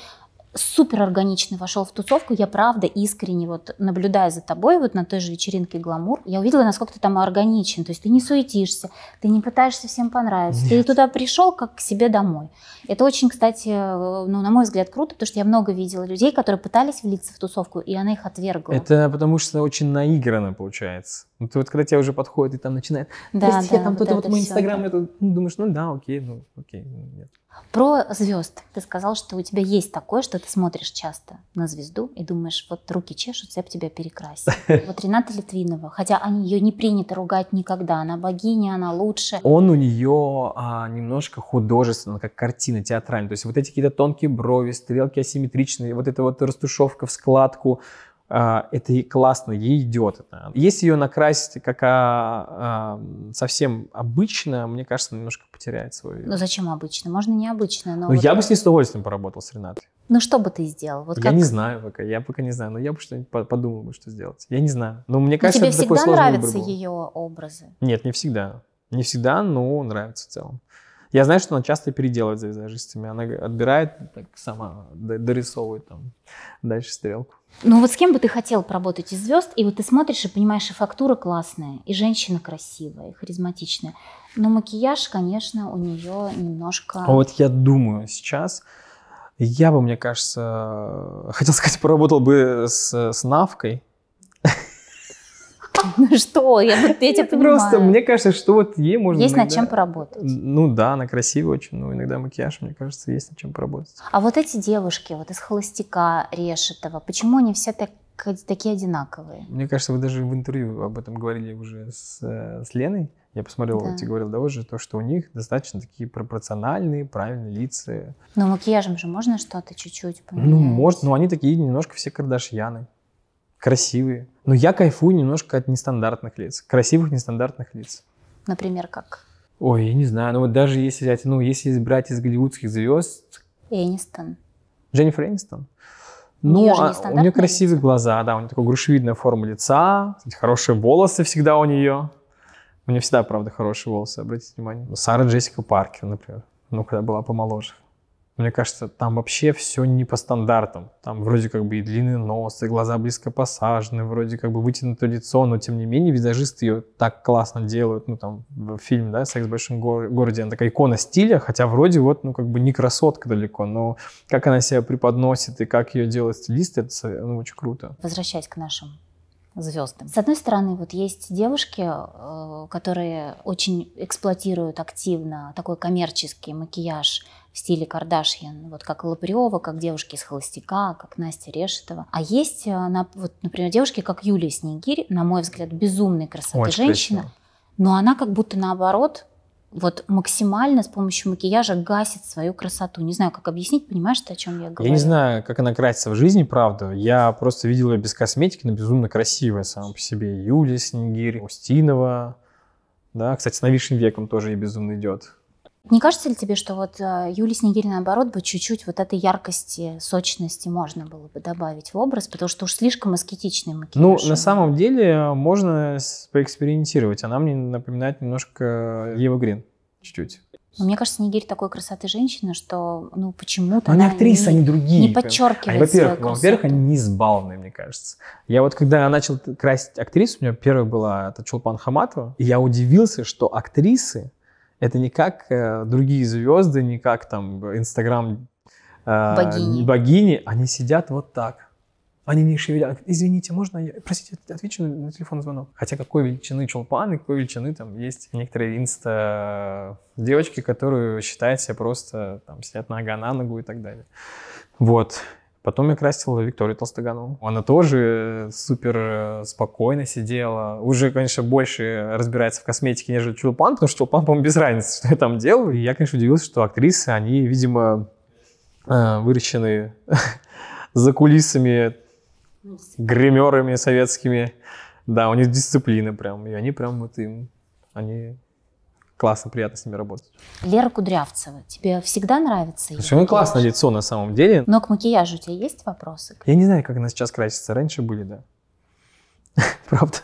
супер органично вошел в тусовку. Я правда искренне вот наблюдая за тобой вот на той же вечеринке «Гламур», я увидела, насколько ты там органичен. То есть ты не суетишься, ты не пытаешься всем понравиться. Нет. Ты туда пришел как к себе домой. Это очень, кстати, ну, на мой взгляд, круто, потому что я много видела людей, которые пытались влиться в тусовку, и она их отвергла. Это потому что очень наигранно получается. Ну, ты вот когда тебе уже подходит и там начинает, да, да, я там вот кто-то, вот мой инстаграм, да. это, думаешь, ну да, окей, ну окей, нет. Про звезд. Ты сказал, что у тебя есть такое, что ты смотришь часто на звезду и думаешь, вот руки чешутся, я бы тебя перекрасил. [laughs] Вот Рената Литвинова, хотя они ее не принято ругать никогда, она богиня, она лучше. Он у нее а, немножко художественно, как картина театральная. То есть вот эти какие-то тонкие брови, стрелки асимметричные, вот эта вот растушевка в складку, а, это и классно, ей идет это. Если ее накрасить как а, а, совсем обычно, мне кажется, немножко потеряет свой... Ну зачем обычно? Можно необычно, но... Ну вот я бы с ней с удовольствием поработал с Ренатой. Ну что бы ты сделал? Вот я как... не знаю пока, я пока не знаю, но я бы что-нибудь подумал что сделать. Я не знаю, но мне ну, кажется, но тебе это всегда нравятся ее образы? Нет, не всегда. Не всегда, но нравится в целом. Я знаю, что она часто переделывает за визажистами. Она отбирает, так сама дорисовывает там дальше стрелку. Ну вот с кем бы ты хотел поработать из звезд, и вот ты смотришь и понимаешь, и фактура классная, и женщина красивая, и харизматичная. Но макияж, конечно, у нее немножко... А вот я думаю сейчас, я бы, мне кажется, хотел сказать, [laughs] поработал бы с, с Навкой, ну [laughs] что, я, вот, я тебя понимаю. Просто мне кажется, что вот ей можно Есть над чем поработать. Ну да, она красивая очень, но иногда макияж, мне кажется, есть над чем поработать. А вот эти девушки вот из «Холостяка» решетого, почему они все так такие одинаковые. Мне кажется, вы даже в интервью об этом говорили уже с, э, с Леной. Я посмотрел, да. ты говорил, да, уже то, что у них достаточно такие пропорциональные, правильные лица. Но макияжем же можно что-то чуть-чуть ну, поменять? Ну, может, но они такие немножко все кардашьяны красивые. Но я кайфую немножко от нестандартных лиц, красивых нестандартных лиц. Например, как? Ой, я не знаю. Ну вот даже если взять, ну если брать из голливудских звезд... Энистон. Дженнифер Энистон. Ну, у а, у нее красивые лица. глаза, да, у нее такая грушевидная форма лица, хорошие волосы всегда у нее. У нее всегда, правда, хорошие волосы, обратите внимание. Сара Джессика Паркер, например, ну, когда была помоложе. Мне кажется, там вообще все не по стандартам. Там вроде как бы и длинный нос, и глаза близко посажены, вроде как бы вытянуто лицо, но тем не менее визажисты ее так классно делают. Ну там в фильме, да, «Секс в большом городе», она такая икона стиля, хотя вроде вот, ну как бы не красотка далеко, но как она себя преподносит и как ее делают стилисты, это ну, очень круто. Возвращаясь к нашим звездам. С одной стороны, вот есть девушки, э, которые очень эксплуатируют активно такой коммерческий макияж в стиле Кардашьян, вот как Лопрева, как девушки из «Холостяка», как Настя Решетова. А есть, э, вот, например, девушки, как Юлия Снегирь, на мой взгляд, безумной красоты очень женщина, красиво. но она как будто наоборот вот максимально с помощью макияжа гасит свою красоту. Не знаю, как объяснить, понимаешь ты, о чем я говорю? Я не знаю, как она красится в жизни, правда. Я просто видел ее без косметики, но безумно красивая сама по себе. Юлия Снегирь, Устинова. Да, кстати, с новейшим веком тоже ей безумно идет. Не кажется ли тебе, что вот э, Юлии Снегири, наоборот, бы чуть-чуть вот этой яркости, сочности можно было бы добавить в образ, потому что уж слишком аскетичный макияж? Ну, на самом деле э, можно поэкспериментировать. Она мне напоминает немножко э, Ева Грин чуть-чуть. Но мне кажется, Нигерь такой красоты женщина, что ну почему-то Они актрисы, не, они другие. Не подчеркивает Во-первых, во-первых, они не избалованные, мне кажется. Я вот когда начал красить актрису, у меня первая была это Чулпан Хаматова, и я удивился, что актрисы это не как э, другие звезды, не как там Инстаграм э, богини. Они сидят вот так. Они не шевелят. Извините, можно я, простите, отвечу на телефонный звонок? Хотя какой величины чулпаны, какой величины там есть некоторые инста-девочки, э, которые считают себя просто, там, сидят нога на ногу и так далее. Вот. Потом я красил Викторию Толстоганову. Она тоже э, супер э, спокойно сидела. Уже, конечно, больше разбирается в косметике, нежели Чулпан, потому что Чулпан, по-моему, без разницы, [laughs] что я там делал. И я, конечно, удивился, что актрисы, они, видимо, э, выращены [laughs] за кулисами, гримерами советскими. Да, у них дисциплина прям, и они прям вот им, они классно, приятно с ними работать. Лера Кудрявцева, тебе всегда нравится? Слушай, ну классное лицо на самом деле. Но к макияжу у тебя есть вопросы? Я не знаю, как она сейчас красится. Раньше были, да. [laughs] Правда.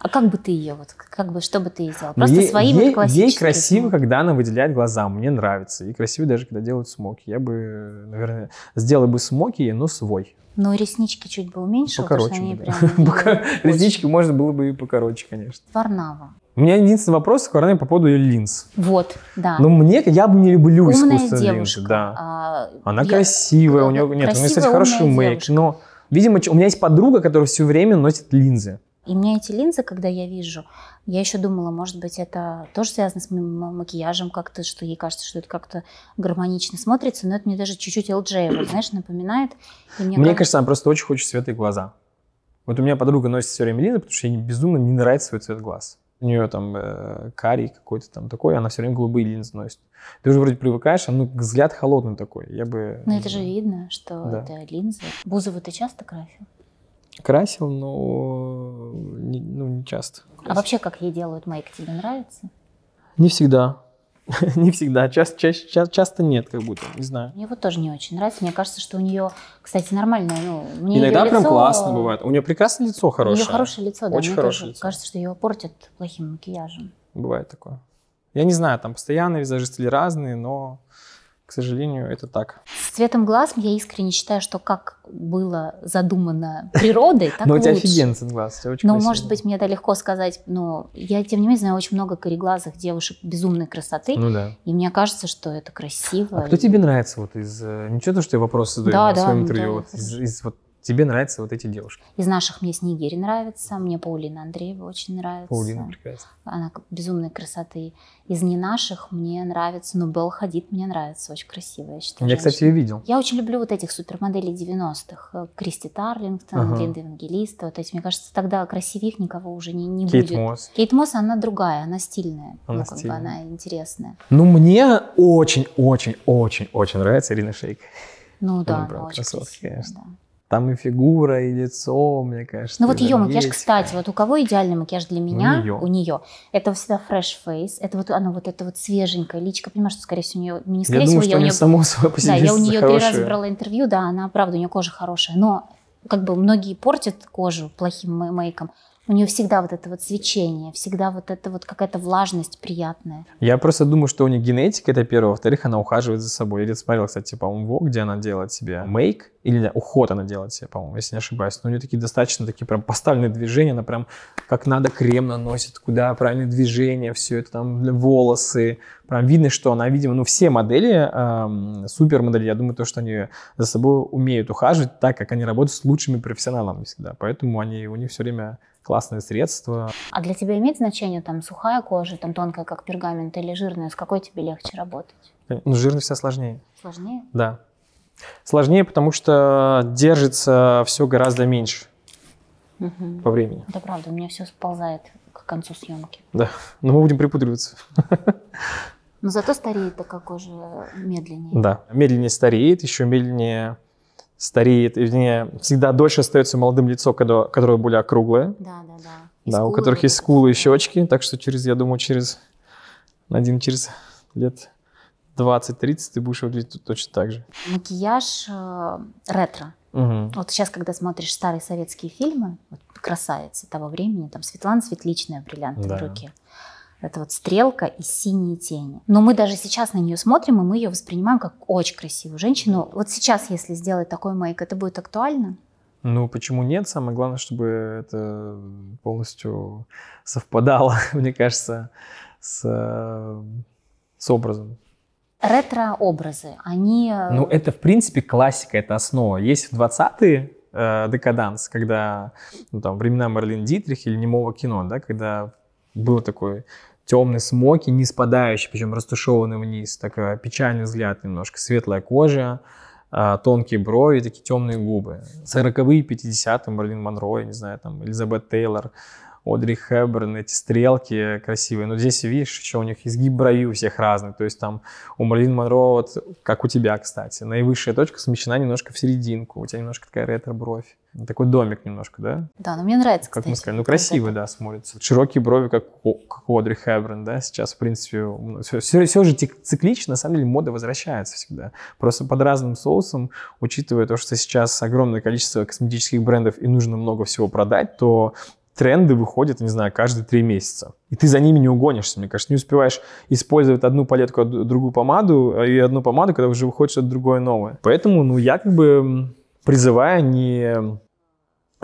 А как бы ты ее, вот, как бы, что бы ты ей сделал? Ну, Просто ей, свои ей, вот классические... Ей красиво, когда она выделяет глаза, мне нравится. И красиво даже, когда делают смоки. Я бы, наверное, сделал бы смоки, но свой. Но ну, реснички чуть бы уменьшил, покороче, потому что они да. прям... [laughs] Реснички можно было бы и покороче, конечно. Варнава. У меня единственный вопрос к по поводу линз. Вот, да. Но ну, мне, я бы не люблю умная искусственные девушка. линзы. Да. А, Она я... красивая, у нее, красивая, нет, у нее, кстати, хороший мейк, но, видимо, у меня есть подруга, которая все время носит линзы. И мне эти линзы, когда я вижу, я еще думала, может быть, это тоже связано с моим макияжем как-то, что ей кажется, что это как-то гармонично смотрится, но это мне даже чуть-чуть LJ, вот, знаешь, напоминает. И мне мне кажется... кажется, она просто очень хочет светлые глаза. Вот у меня подруга носит все время линзы, потому что ей безумно не нравится свой цвет глаз у нее там э, карий какой-то там такой, она все время голубые линзы носит. Ты уже вроде привыкаешь, а ну взгляд холодный такой. Я бы. Ну это же видно, что да. это линзы. Бузову ты часто красил? Красил, но не, ну, не часто. А красил. А вообще, как ей делают мейк, тебе нравится? Не всегда. [laughs] не всегда, часто, ча- часто нет, как будто, не знаю. Мне вот тоже не очень нравится. Мне кажется, что у нее, кстати, нормальное, Ну, мне Иногда прям лицо... классно бывает. У нее прекрасное лицо хорошее. У нее хорошее лицо, да. Очень мне хорошее тоже лицо. Кажется, что ее портят плохим макияжем. Бывает такое. Я не знаю, там постоянные визажисты или разные, но к сожалению, это так. С цветом глаз я искренне считаю, что как было задумано природой, так Но у тебя офигенцен глаз, очень Но, может быть, мне это легко сказать, но я, тем не менее, знаю очень много кореглазых девушек безумной красоты. Ну да. И мне кажется, что это красиво. А кто тебе нравится вот из... Э, ничего то, что я вопрос задаю на а своем ну интервью, из вот тебе нравятся вот эти девушки? Из наших мне Снегири нравится, мне Паулина Андреева очень нравится. Паулина прекрасна. Она безумной красоты. Из не наших мне нравится, но ну, Белл Хадид мне нравится, очень красивая, я считаю. Я, женщина. кстати, ее видел. Я очень люблю вот этих супермоделей 90-х. Э, Кристи Тарлингтон, ага. Линда Евангелиста, вот эти, мне кажется, тогда красивых никого уже не, не Кейт будет. Кейт Мосс. Кейт Мосс, она другая, она стильная. Ну, она ну, как бы она интересная. Ну, мне очень-очень-очень-очень нравится Ирина Шейк. Ну, да, она, очень красивая, конечно. Да. Там и фигура, и лицо, мне кажется. Ну вот ее макияж, есть. кстати, вот у кого идеальный макияж для меня, у нее, у нее это всегда fresh face, это вот она вот это вот свеженькая личка, понимаешь, что скорее всего у нее, не скорее я всего, думаю, я у нее, само собой да, я у нее хорошая. три раза брала интервью, да, она правда у нее кожа хорошая, но как бы многие портят кожу плохим мейком, у нее всегда вот это вот свечение, всегда вот это вот какая-то влажность приятная. Я просто думаю, что у нее генетика, это первое. Во-вторых, она ухаживает за собой. Я смотрел, кстати, по-моему, где она делает себе мейк, или уход она делает себе, по-моему, если не ошибаюсь. Но у нее такие достаточно такие прям поставленные движения, она прям как надо крем наносит, куда правильные движения, все это там для волосы. Прям видно, что она, видимо, ну все модели, эм, модели, я думаю, то, что они за собой умеют ухаживать, так как они работают с лучшими профессионалами всегда. Поэтому они, у них все время классное средство. А для тебя имеет значение там сухая кожа, там тонкая, как пергамент, или жирная? С какой тебе легче работать? Ну, жирная вся сложнее. Сложнее? Да. Сложнее, потому что держится все гораздо меньше угу. по времени. Это правда, у меня все сползает к концу съемки. Да, но мы будем припудриваться. Но зато стареет такая кожа медленнее. Да, медленнее стареет, еще медленнее стареет, вернее, всегда дольше остается молодым лицо, когда, которое более округлое. Да, да, да. да, скулы. у которых есть скулы и щечки, так что через, я думаю, через один, через лет 20-30 ты будешь выглядеть точно так же. Макияж э, ретро. Угу. Вот сейчас, когда смотришь старые советские фильмы, вот, красавицы того времени, там Светлана Светличная, бриллианты да. в руке. Это вот стрелка и синие тени. Но мы даже сейчас на нее смотрим, и мы ее воспринимаем как очень красивую женщину. Вот сейчас, если сделать такой мейк, это будет актуально? Ну, почему нет? Самое главное, чтобы это полностью совпадало, [laughs] мне кажется, с, с образом. Ретро-образы, они... Э, ну, это, в принципе, классика, это основа. Есть в 20-е э, декаданс, когда, ну, там, времена Мерлин Дитрих или немого кино, да, когда было такое темный смоки, не спадающий, причем растушеванный вниз, такой печальный взгляд немножко, светлая кожа, а, тонкие брови, такие темные губы. 40-е, 50-е, Марлин Монро, я не знаю, там, Элизабет Тейлор, Одри Хэбберн, эти стрелки красивые. Но здесь, видишь, еще у них изгиб брови у всех разный. То есть там у Марлин Монро, вот, как у тебя, кстати, наивысшая точка смещена немножко в серединку. У тебя немножко такая ретро-бровь. Такой домик немножко, да? Да, но мне нравится, Как кстати, мы сказали, ну красиво, да, смотрится. Широкие брови, как у, как у Одри Хэбберн, да, сейчас, в принципе, все, все, все же циклично, на самом деле, мода возвращается всегда. Просто под разным соусом, учитывая то, что сейчас огромное количество косметических брендов и нужно много всего продать, то тренды выходят, не знаю, каждые три месяца. И ты за ними не угонишься, мне кажется. Не успеваешь использовать одну палетку, а другую помаду, а и одну помаду, когда уже выходит что-то другое новое. Поэтому, ну, я как бы призываю не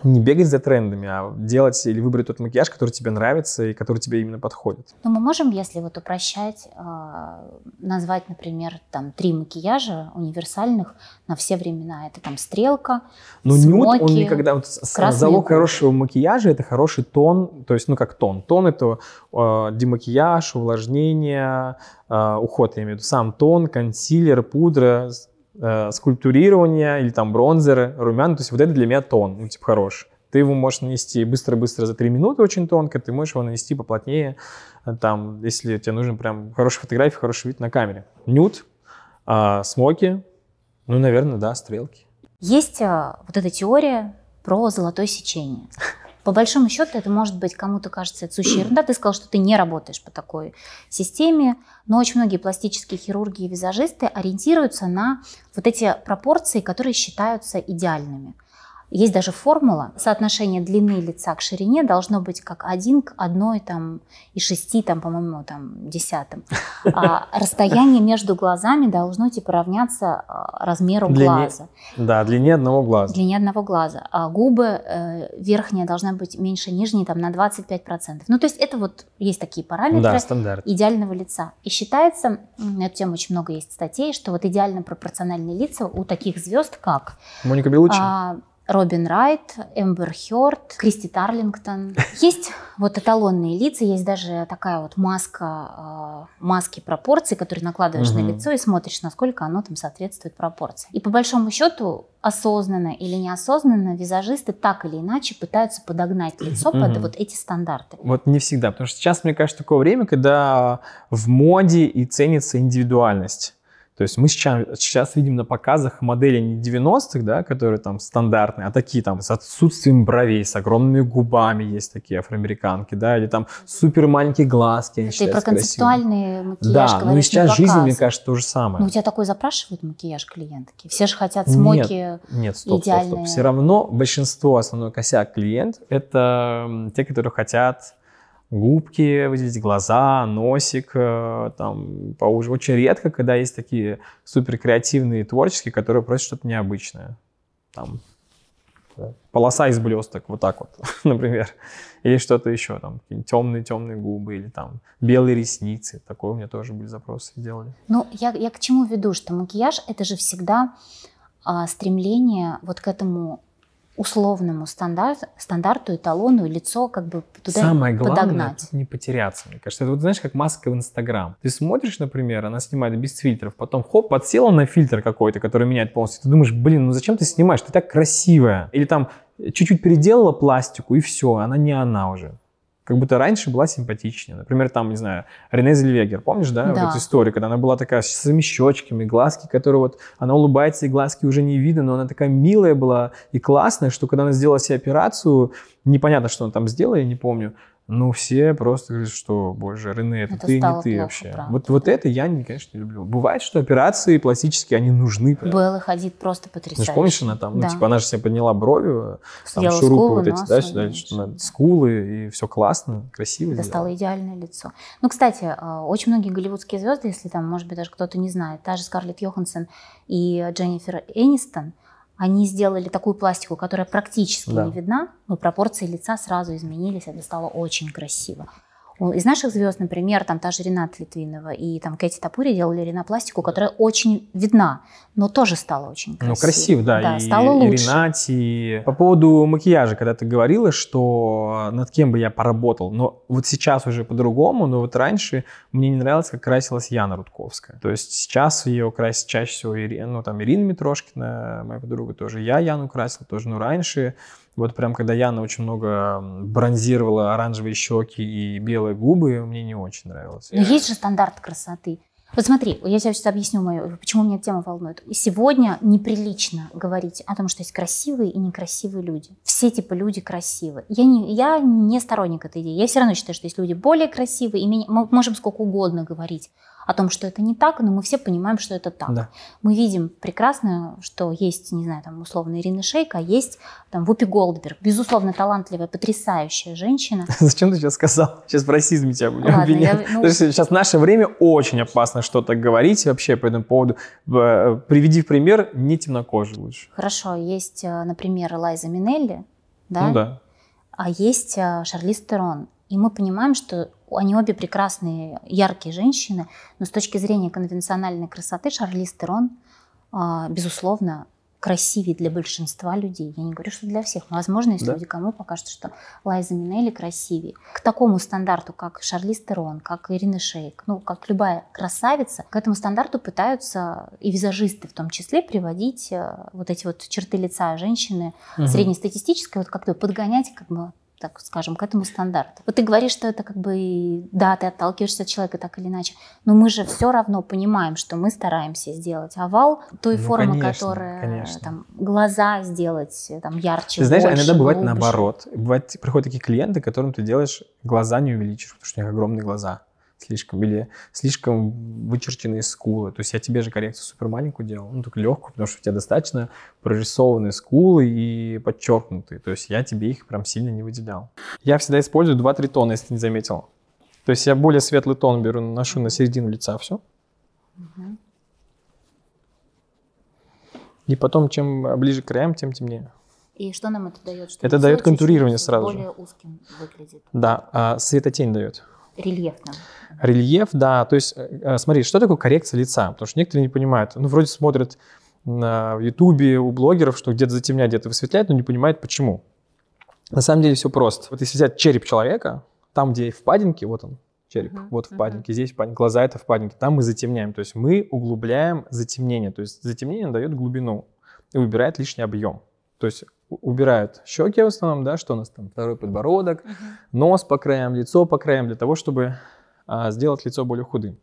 не бегать за трендами, а делать или выбрать тот макияж, который тебе нравится и который тебе именно подходит. Но мы можем, если вот упрощать, а, назвать, например, там три макияжа универсальных на все времена. Это там стрелка, Но ну, нюд, он никогда... Вот, залог губы. хорошего макияжа — это хороший тон, то есть, ну как тон. Тон — это э, демакияж, увлажнение, э, уход, я имею в виду. Сам тон, консилер, пудра, Э, скульптурирования или там бронзеры, румяна, то есть вот это для меня тон, ну, типа, хороший. Ты его можешь нанести быстро-быстро за 3 минуты очень тонко, ты можешь его нанести поплотнее, э, там, если тебе нужен прям хорошая фотография, хороший вид на камере. Нюд, э, смоки, ну, наверное, да, стрелки. Есть э, вот эта теория про золотое сечение. По большому счету, это может быть кому-то кажется это сущая ерунда. Ты сказал, что ты не работаешь по такой системе, но очень многие пластические хирурги и визажисты ориентируются на вот эти пропорции, которые считаются идеальными. Есть даже формула, соотношение длины лица к ширине должно быть как один к одной там, и шести там, по-моему, там, десятым. А [laughs] расстояние между глазами должно типа равняться а, размеру длине, глаза. Да, длине одного глаза. Длине одного глаза. А губы э, верхняя должна быть меньше нижней там, на 25%. Ну, то есть это вот есть такие параметры да, идеального лица. И считается, на эту тему очень много есть статей, что вот идеально пропорциональные лица у таких звезд как... Моника Белуччи? А, Робин Райт, Эмбер Хёрд, Кристи Тарлингтон. [laughs] Есть вот эталонные лица, есть даже такая вот маска, а, маски пропорций, которые накладываешь угу. на лицо и смотришь, насколько оно там соответствует пропорции. И по большому счету осознанно или неосознанно визажисты так или иначе пытаются подогнать лицо под mm-hmm. вот эти стандарты. Вот не всегда, потому что сейчас, мне кажется, такое время, когда в моде и ценится индивидуальность. То есть мы сейчас, сейчас видим на показах модели не 90-х, да, которые там стандартные, а такие там с отсутствием бровей, с огромными губами есть такие афроамериканки, да, или там супер маленькие глазки. Они и про концептуальные красивыми. макияж Да, говоришь, ну и сейчас жизнь, мне кажется, то же самое. Ну у тебя такой запрашивают макияж клиентки? Все же хотят смоки Нет, нет стоп, идеальные. стоп, стоп. Все равно большинство, основной косяк клиент, это те, которые хотят губки вот выделить, глаза, носик, э, там, поуже. Очень редко, когда есть такие супер креативные творческие, которые просят что-то необычное. Там, полоса из блесток, вот так вот, [laughs] например. Или что-то еще, там, темные-темные губы, или там белые ресницы. Такое у меня тоже были запросы, делали. Ну, я, я к чему веду, что макияж — это же всегда а, стремление вот к этому условному стандарт, стандарту, эталону и лицо как бы туда Самое главное, подогнать. не потеряться, мне кажется. Это вот знаешь, как маска в Инстаграм. Ты смотришь, например, она снимает без фильтров, потом хоп, подсела на фильтр какой-то, который меняет полностью. Ты думаешь, блин, ну зачем ты снимаешь? Ты так красивая. Или там чуть-чуть переделала пластику и все, она не она уже как будто раньше была симпатичнее. Например, там, не знаю, Рене Зельвегер, помнишь, да, да. вот эту историю, когда она была такая с своими щечками, глазки, которые вот, она улыбается, и глазки уже не видно, но она такая милая была и классная, что когда она сделала себе операцию, непонятно, что она там сделала, я не помню, ну, все просто говорят, что, боже, Рене, это, это ты, не ты плохо, вообще. Правда. Вот, вот это я, конечно, не люблю. Бывает, что операции пластические, они нужны. Прям. Белла ходит просто потрясающе. Ну, помнишь, она там, ну, да. ну, типа, она же себе подняла брови, э, там, шурупы вот эти, да, сюда, что скулы, и все классно, красиво. Достала сделала. идеальное лицо. Ну, кстати, а, очень многие голливудские звезды, если там, может быть, даже кто-то не знает, та же Скарлетт Йоханссон и Дженнифер Энистон – они сделали такую пластику, которая практически да. не видна, но пропорции лица сразу изменились, это стало очень красиво. Из наших звезд, например, там та же Рената Литвинова и там Кэти Тапури делали ринопластику, которая очень видна, но тоже стала очень ну, красивой. Ну, красиво, да. да и, стало лучше. И Ренате. И... По поводу макияжа, когда ты говорила, что над кем бы я поработал, но вот сейчас уже по-другому, но вот раньше мне не нравилось, как красилась Яна Рудковская. То есть сейчас ее красит чаще всего Ирина, ну, там, Ирина Митрошкина, моя подруга тоже, я Яну красил тоже, но раньше вот прям когда Яна очень много бронзировала оранжевые щеки и белые губы, мне не очень нравилось. Но я... есть же стандарт красоты. Вот смотри, я тебе сейчас объясню, мою, почему меня тема волнует. Сегодня неприлично говорить о том, что есть красивые и некрасивые люди. Все типа люди красивы. Я не, я не сторонник этой идеи. Я все равно считаю, что есть люди более красивые, и менее, мы можем сколько угодно говорить о том, что это не так, но мы все понимаем, что это так. Да. Мы видим прекрасно, что есть, не знаю, там условно Ирина Шейка, есть там Вупи Голдберг, безусловно талантливая, потрясающая женщина. [laughs] Зачем ты сейчас сказал? Сейчас в расизме тебя будем обвинять. Ну, сейчас наше время очень опасно что-то говорить вообще по этому поводу. Э, приведи в пример не темнокожий лучше. Хорошо, есть, э, например, Лайза Минелли, да? Ну да. А есть э, Шарлиз Терон. И мы понимаем, что они обе прекрасные, яркие женщины, но с точки зрения конвенциональной красоты Шарли Стерон а, безусловно, красивее для большинства людей. Я не говорю, что для всех. Но, возможно, если да. люди кому покажется, что Лайза Минелли красивее. К такому стандарту, как Шарли Стерон, как Ирина Шейк, ну, как любая красавица, к этому стандарту пытаются и визажисты в том числе приводить э, вот эти вот черты лица женщины угу. среднестатистической, вот как то подгонять как бы так скажем, к этому стандарту. Вот ты говоришь, что это как бы, да, ты отталкиваешься от человека так или иначе, но мы же все равно понимаем, что мы стараемся сделать овал той ну, формы, конечно, которая конечно. там глаза сделать э, там ярче. Ты знаешь, а больше, иногда бывает глубже. наоборот. Бывает, приходят такие клиенты, которым ты делаешь глаза не увеличишь, потому что у них огромные глаза слишком, или слишком вычерченные скулы. То есть я тебе же коррекцию супер маленькую делал, ну, только легкую, потому что у тебя достаточно прорисованные скулы и подчеркнутые. То есть я тебе их прям сильно не выделял. Я всегда использую 2-3 тона, если не заметил. То есть я более светлый тон беру, наношу на середину лица все. Угу. И потом, чем ближе к краям, тем темнее. И что нам это дает? Что это дает контурирование сразу более же. узким выглядит. Да, а светотень дает рельефным. Рельеф, да. То есть, э, э, смотри, что такое коррекция лица? Потому что некоторые не понимают. Ну, вроде смотрят на Ютубе у блогеров, что где-то затемняет, где-то высветляет, но не понимают, почему. На самом деле все просто. Вот если взять череп человека, там, где впадинки, вот он, череп, uh-huh, вот впадинки, uh-huh. здесь впадинки, глаза это впадинки, там мы затемняем. То есть мы углубляем затемнение. То есть затемнение дает глубину и выбирает лишний объем. То есть убирают щеки в основном, да, что у нас там второй подбородок, нос по краям, лицо по краям, для того, чтобы а, сделать лицо более худым.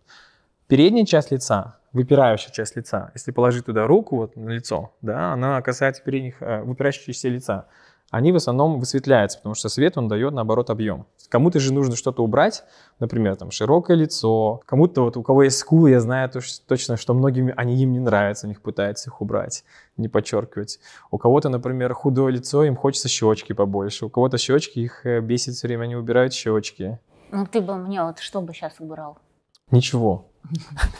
Передняя часть лица, выпирающая часть лица, если положить туда руку вот на лицо, да, она касается передних, а, э, выпирающейся лица они в основном высветляются, потому что свет он дает, наоборот, объем. Кому-то же нужно что-то убрать, например, там широкое лицо, кому-то вот, у кого есть скулы, я знаю точно, что многим они им не нравятся, у них пытаются их убрать, не подчеркивать. У кого-то, например, худое лицо, им хочется щечки побольше, у кого-то щечки, их э, бесит все время, они убирают щечки. Ну ты бы мне вот что бы сейчас убрал? Ничего.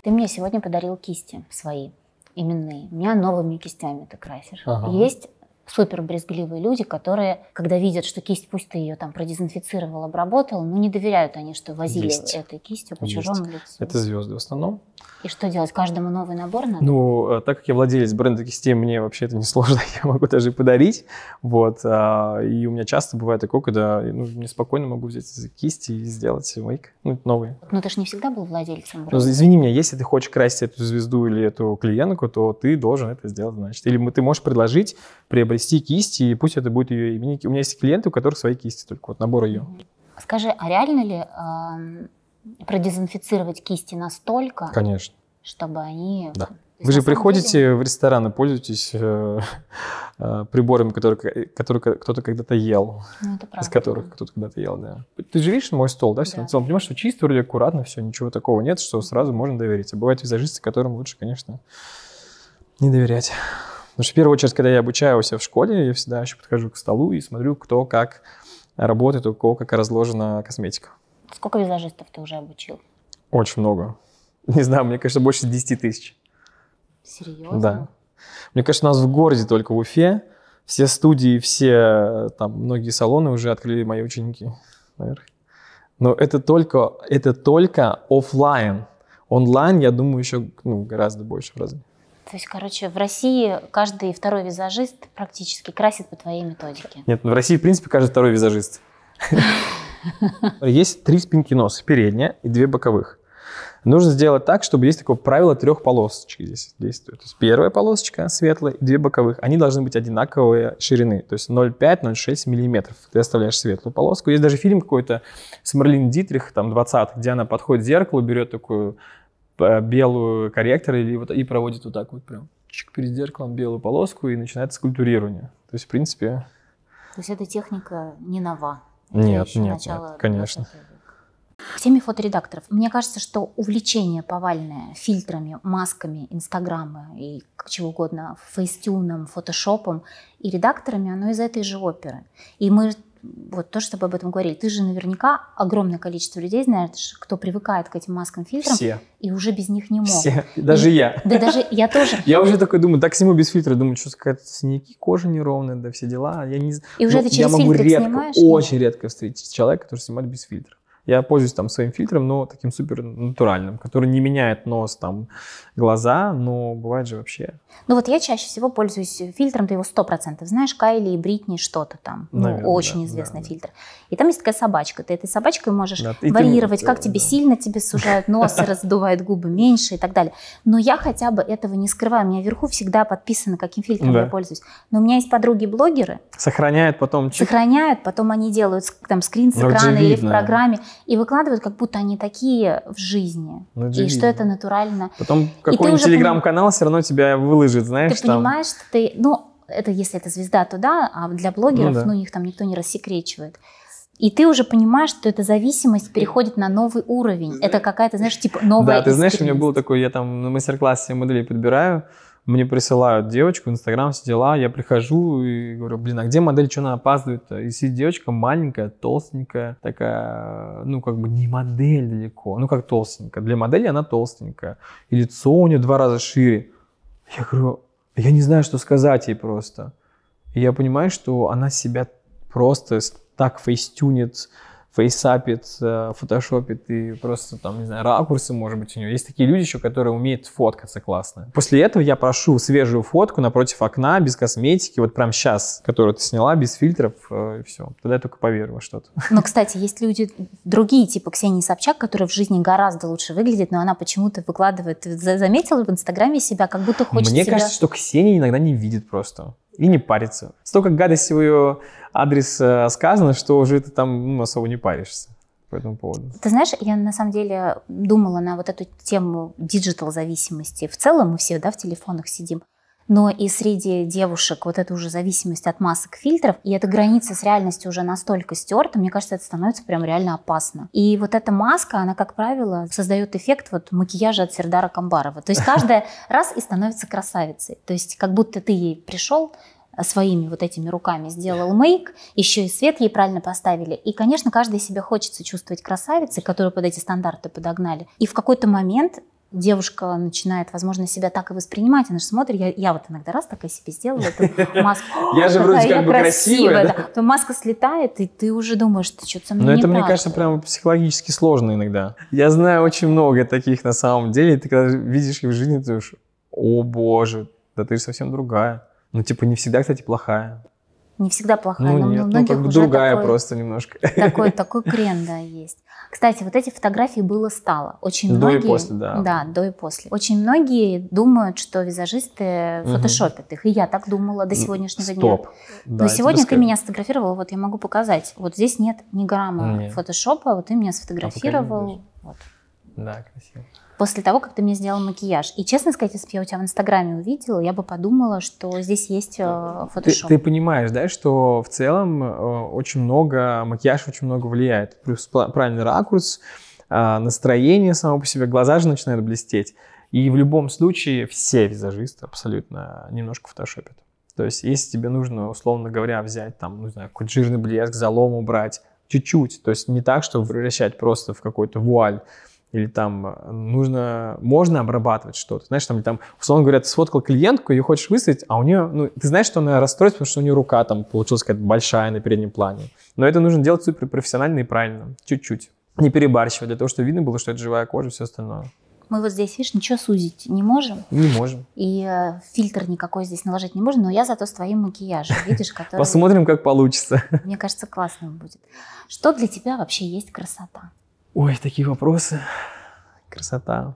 Ты мне сегодня подарил кисти свои именные. Меня новыми кистями ты красишь. Ага. Есть супер брезгливые люди, которые, когда видят, что кисть, пусть ты ее там продезинфицировал, обработал, ну не доверяют они, что возили Есть. этой кистью по Есть. чужому лицу. Это звезды в основном. И что делать? Каждому новый набор надо? Ну, э, так как я владелец бренда кистей, мне вообще это несложно, [laughs] я могу даже и подарить. Вот. А, и у меня часто бывает такое, когда ну, мне спокойно могу взять кисти и сделать мейк, ну, новый. Но ну, ты же не всегда был владельцем ну, бренда. Ну, извини меня, если ты хочешь красить эту звезду или эту клиентку, то ты должен это сделать, значит. Или ты можешь предложить приобрести приобрести кисти, и пусть это будет ее именики. У меня есть клиенты, у которых свои кисти, только вот набор ее. А скажи, а реально ли э, продезинфицировать кисти настолько? Конечно. Чтобы они... Да. Вы же приходите деле... в ресторан и пользуетесь э, [laughs] э, приборами, которые, э, которые кто-то когда-то ел. Ну, это правда. Из которых кто-то когда-то ел, да. Ты же видишь мой стол, да, все да. на Понимаешь, что чисто, вроде аккуратно, все, ничего такого нет, что сразу можно доверить. А бывают визажисты, которым лучше, конечно, не доверять. Потому что в первую очередь, когда я обучаю у себя в школе, я всегда еще подхожу к столу и смотрю, кто как работает, у кого как разложена косметика. Сколько визажистов ты уже обучил? Очень много. Не знаю, мне кажется, больше 10 тысяч. Серьезно? Да. Мне кажется, у нас в городе только в Уфе все студии, все там многие салоны уже открыли мои ученики, наверное. Но это только, это только офлайн. Онлайн, я думаю, еще ну, гораздо больше в разы. То есть, короче, в России каждый второй визажист практически красит по твоей методике. Нет, ну, в России, в принципе, каждый второй визажист. Есть три спинки носа, передняя и две боковых. Нужно сделать так, чтобы есть такое правило трех полосочек здесь действует. То есть первая полосочка светлая и две боковых. Они должны быть одинаковые ширины, то есть 0,5-0,6 миллиметров. Ты оставляешь светлую полоску. Есть даже фильм какой-то с Марлин Дитрих, там, 20 где она подходит к зеркалу, берет такую Э, белую корректор или вот, и проводит вот так вот прям чик, перед зеркалом белую полоску и начинает скульптурирование. То есть, в принципе... То есть эта техника не нова? Нет, нет, нет, конечно. К теме фоторедакторов. Мне кажется, что увлечение повальное фильтрами, масками, инстаграма и чего угодно, фейстюном, фотошопом и редакторами, оно из этой же оперы. И мы вот то, чтобы об этом говорили. Ты же наверняка огромное количество людей знает, кто привыкает к этим маскам, фильтрам. Все. И уже без них не мог. Все. Даже и, я. Да даже я тоже. Я уже такой думаю, так сниму без фильтра. Думаю, что какая-то синяки, кожа неровная, да все дела. Я не... И уже это ну, через я могу редко, Очень редко встретить человека, который снимает без фильтра. Я пользуюсь там своим фильтром, но таким супер натуральным, который не меняет нос, там, глаза, но бывает же вообще. Ну вот я чаще всего пользуюсь фильтром, ты его сто процентов, знаешь, Кайли и Бритни что-то там, Наверное, ну, очень да, известный да, фильтр. И там есть такая собачка, ты этой собачкой можешь да, варьировать, ты, как да, э, тебе да. сильно тебе сужают нос, [laughs] раздувают губы меньше и так далее. Но я хотя бы этого не скрываю, у меня вверху всегда подписано, каким фильтром я пользуюсь. Но у меня есть подруги-блогеры. Сохраняют потом. Сохраняют, потом они делают там скрин с экрана или в программе и выкладывают, как будто они такие в жизни. Ну, и что это натурально. Потом какой-нибудь телеграм-канал все равно тебя выложит, знаешь. Ты там... понимаешь, что ты... Ну, это если это звезда, то да, а для блогеров, ну, да. ну их там никто не рассекречивает. И ты уже понимаешь, что эта зависимость переходит на новый уровень. это какая-то, знаешь, типа новая Да, ты знаешь, у меня был такой, я там на мастер-классе модели подбираю, мне присылают девочку, Инстаграм, все дела, я прихожу и говорю, блин, а где модель, что она опаздывает-то? И сидит девочка маленькая, толстенькая, такая, ну, как бы не модель далеко, ну, как толстенькая. Для модели она толстенькая, и лицо у нее два раза шире. Я говорю, я не знаю, что сказать ей просто. И я понимаю, что она себя просто так фейстюнит, фейсапит, э, фотошопит и просто там, не знаю, ракурсы, может быть, у него. Есть такие люди еще, которые умеют фоткаться классно. После этого я прошу свежую фотку напротив окна, без косметики, вот прям сейчас, которую ты сняла, без фильтров, э, и все. Тогда я только поверю во что-то. Но, кстати, есть люди другие, типа Ксении Собчак, которая в жизни гораздо лучше выглядит, но она почему-то выкладывает, заметила в Инстаграме себя, как будто хочет Мне себя... кажется, что Ксения иногда не видит просто и не париться. Столько гадостей в ее адрес э, сказано, что уже ты там ну, особо не паришься по этому поводу. Ты знаешь, я на самом деле думала на вот эту тему диджитал зависимости. В целом мы все да, в телефонах сидим но и среди девушек вот эта уже зависимость от масок фильтров, и эта граница с реальностью уже настолько стерта, мне кажется, это становится прям реально опасно. И вот эта маска, она, как правило, создает эффект вот макияжа от Сердара Камбарова. То есть каждая [laughs] раз и становится красавицей. То есть как будто ты ей пришел, э, своими вот этими руками сделал мейк, еще и свет ей правильно поставили. И, конечно, каждый себе хочется чувствовать красавицей которую под эти стандарты подогнали. И в какой-то момент девушка начинает, возможно, себя так и воспринимать. Она же смотрит, я, я вот иногда раз такая себе сделала эту [laughs] маску. Я же вроде как бы красивая. То маска слетает, и ты уже думаешь, ты что-то со мной Но ну, это, мне кажется, прям психологически сложно иногда. Я знаю очень много таких на самом деле. Ты когда видишь их в жизни, ты думаешь, о боже, да ты же совсем другая. Ну, типа, не всегда, кстати, плохая. Не всегда плохая, ну, но нет, ну, многих ну, как бы другая такой, просто немножко. Такой, [laughs] такой крен, да, есть. Кстати, вот эти фотографии было-стало. Очень до многие, и после, да. Да, до и после. Очень многие думают, что визажисты угу. фотошопят их. И я так думала до сегодняшнего Стоп. дня. Да, Но сегодня ты меня сфотографировал, вот я могу показать. Вот здесь нет ни грамма нет. фотошопа, вот ты меня а сфотографировал. А вот. Да, красиво после того, как ты мне сделал макияж. И, честно сказать, если бы я у тебя в Инстаграме увидела, я бы подумала, что здесь есть э, фотошоп. Ты, ты понимаешь, да, что в целом э, очень много, макияж очень много влияет. Плюс правильный ракурс, а, настроение само по себе, глаза же начинают блестеть. И в любом случае все визажисты абсолютно немножко фотошопят. То есть, если тебе нужно, условно говоря, взять там, ну, не знаю, какой-то жирный блеск, залом убрать, чуть-чуть, то есть не так, чтобы превращать просто в какой-то вуаль, или там э, нужно, можно обрабатывать что-то. Знаешь, там, там условно говоря, ты сфоткал клиентку, ее хочешь выставить, а у нее, ну, ты знаешь, что она расстроится, потому что у нее рука там получилась какая-то большая на переднем плане. Но это нужно делать супер профессионально и правильно, чуть-чуть. Не перебарщивать, для того, чтобы видно было, что это живая кожа и все остальное. Мы вот здесь, видишь, ничего сузить не можем. Не можем. И э, фильтр никакой здесь наложить не можем, но я зато с твоим макияжем, видишь, который... Посмотрим, как получится. Мне кажется, классно будет. Что для тебя вообще есть красота? Ой, такие вопросы. Красота.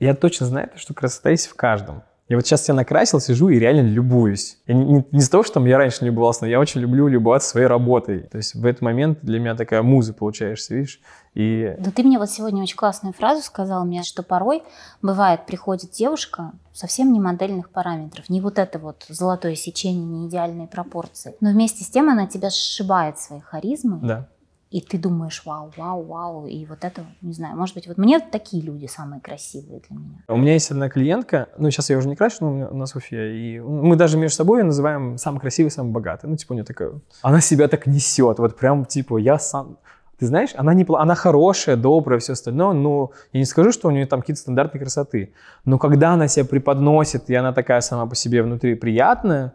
Я точно знаю, что красота есть в каждом. Я вот сейчас я накрасил, сижу и реально любуюсь. Я не, не, не того, что там я раньше не любовался, но я очень люблю любоваться своей работой. То есть в этот момент для меня такая муза получаешься, видишь? И... Да ты мне вот сегодня очень классную фразу сказал мне, что порой бывает, приходит девушка совсем не модельных параметров, не вот это вот золотое сечение, не идеальные пропорции. Но вместе с тем она тебя сшибает своей харизмой. Да и ты думаешь, вау, вау, вау, и вот это, не знаю, может быть, вот мне такие люди самые красивые для меня. У меня есть одна клиентка, ну, сейчас я уже не крашу, но у нас в Уфе, и мы даже между собой ее называем самый красивый, самый богатый, ну, типа у нее такая, она себя так несет, вот прям, типа, я сам, ты знаешь, она, не, она хорошая, добрая, все остальное, но я не скажу, что у нее там какие-то стандартные красоты, но когда она себя преподносит, и она такая сама по себе внутри приятная,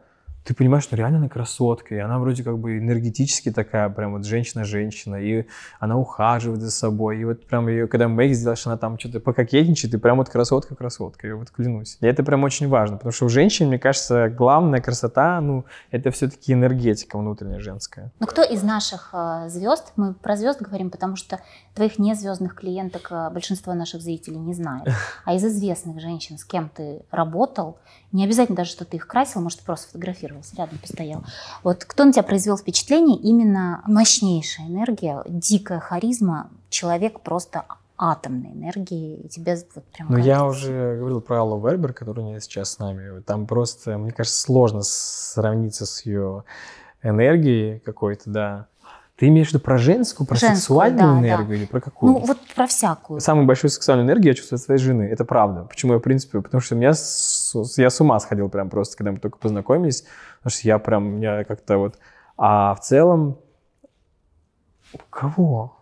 ты понимаешь, что реально она красотка, и она вроде как бы энергетически такая, прям вот женщина-женщина, и она ухаживает за собой, и вот прям ее, когда Мэгги сделаешь, она там что-то пококетничает, и прям вот красотка-красотка, я вот клянусь. И это прям очень важно, потому что у женщин, мне кажется, главная красота, ну, это все-таки энергетика внутренняя женская. Ну кто из наших э, звезд, мы про звезд говорим, потому что твоих незвездных клиенток э, большинство наших зрителей не знает, [laughs] а из известных женщин, с кем ты работал, не обязательно даже, что ты их красил, может, просто фотографировался, рядом постоял. Вот кто на тебя произвел впечатление? Именно мощнейшая энергия, дикая харизма, человек просто атомной энергии, и тебе вот прям... Ну, я уже говорил про Аллу Вербер, которая сейчас с нами. Там просто, мне кажется, сложно сравниться с ее энергией какой-то, да. Ты имеешь в виду про женскую, про женскую, сексуальную да, энергию да. или про ну, какую? Ну, вот про всякую. Самую большую сексуальную энергию я чувствую от своей жены. Это правда. Почему я, в принципе, потому что меня с, я с ума сходил прям просто, когда мы только познакомились. Потому что я прям, я как-то вот... А в целом... У кого?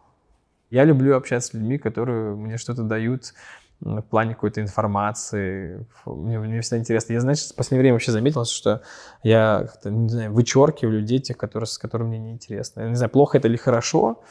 Я люблю общаться с людьми, которые мне что-то дают, в плане какой-то информации. Мне, мне всегда интересно. Я, знаешь, в последнее время вообще заметил, что я как-то, не знаю, вычеркиваю людей, тех, которые, с которыми мне неинтересно. Я не знаю, плохо это или хорошо.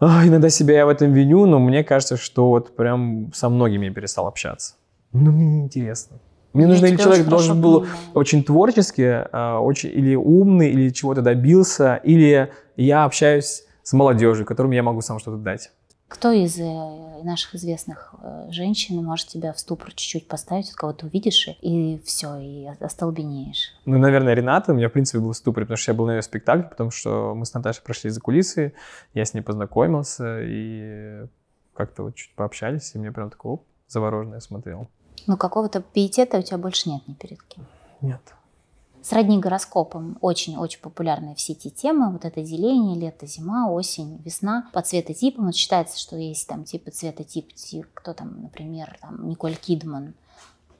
А, иногда себя я в этом виню, но мне кажется, что вот прям со многими я перестал общаться. Ну, мне неинтересно. Мне нужно или человек должен был понимаю. очень творческий, а, очень, или умный, или чего-то добился, или я общаюсь с молодежью, которым я могу сам что-то дать. Кто из э, наших известных э, женщин может тебя в ступор чуть-чуть поставить, вот кого ты увидишь, и все, и остолбенеешь? Ну, наверное, Рената у меня, в принципе, был в ступоре, потому что я был на ее спектакле, потому что мы с Наташей прошли за кулисы, я с ней познакомился, и как-то вот чуть пообщались, и мне прям такой оп, завороженно смотрел. Ну, какого-то пиетета у тебя больше нет ни перед кем? Нет сродни гороскопам, очень-очень популярная в сети тема, вот это деление, лето, зима, осень, весна, по цветотипам, вот считается, что есть там типа цветотип, тип, кто там, например, там, Николь Кидман,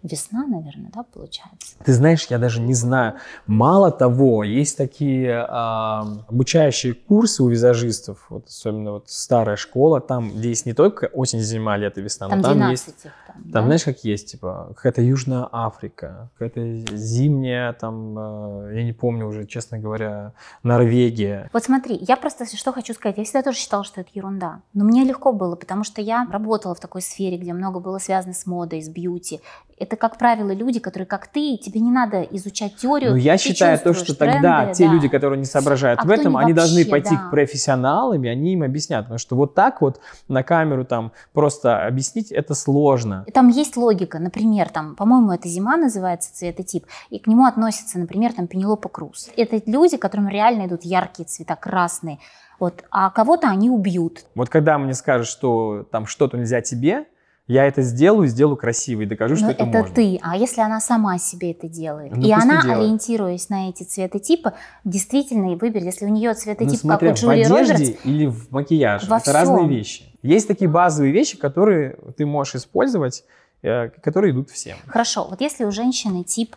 Весна, наверное, да, получается? Ты знаешь, я даже не знаю. Мало того, есть такие а, обучающие курсы у визажистов, вот особенно вот старая школа, там, где есть не только осень, зима, лето, весна, там но там 12 есть... Их там, там да? знаешь, как есть, типа, какая-то Южная Африка, какая-то зимняя, там, а, я не помню уже, честно говоря, Норвегия. Вот смотри, я просто что хочу сказать. Я всегда тоже считала, что это ерунда. Но мне легко было, потому что я работала в такой сфере, где много было связано с модой, с бьюти. Это, как правило, люди, которые, как ты, тебе не надо изучать теорию. Но ну, я считаю то, что тренды, тогда те да. люди, которые не соображают а в этом, они вообще, должны пойти да. к профессионалам, и они им объяснят. Потому что вот так вот на камеру там просто объяснить это сложно. Там есть логика. Например, там, по-моему, это зима называется цвет и тип. И к нему относится, например, там Пенелопа Круз. Это люди, которым реально идут яркие цвета, красные. Вот, а кого-то они убьют. Вот когда мне скажут, что там что-то нельзя тебе, я это сделаю, сделаю красиво и докажу, Но что это, это можно. Это ты. А если она сама себе это делает? Ну, и она, делает. ориентируясь на эти цветотипы, действительно и выберет. Если у нее ну, цветотип, ну, смотря, как у Джулии в одежде Робертс, или в макияже. Во это всем. разные вещи. Есть такие базовые вещи, которые ты можешь использовать, э, которые идут всем. Хорошо. Вот если у женщины тип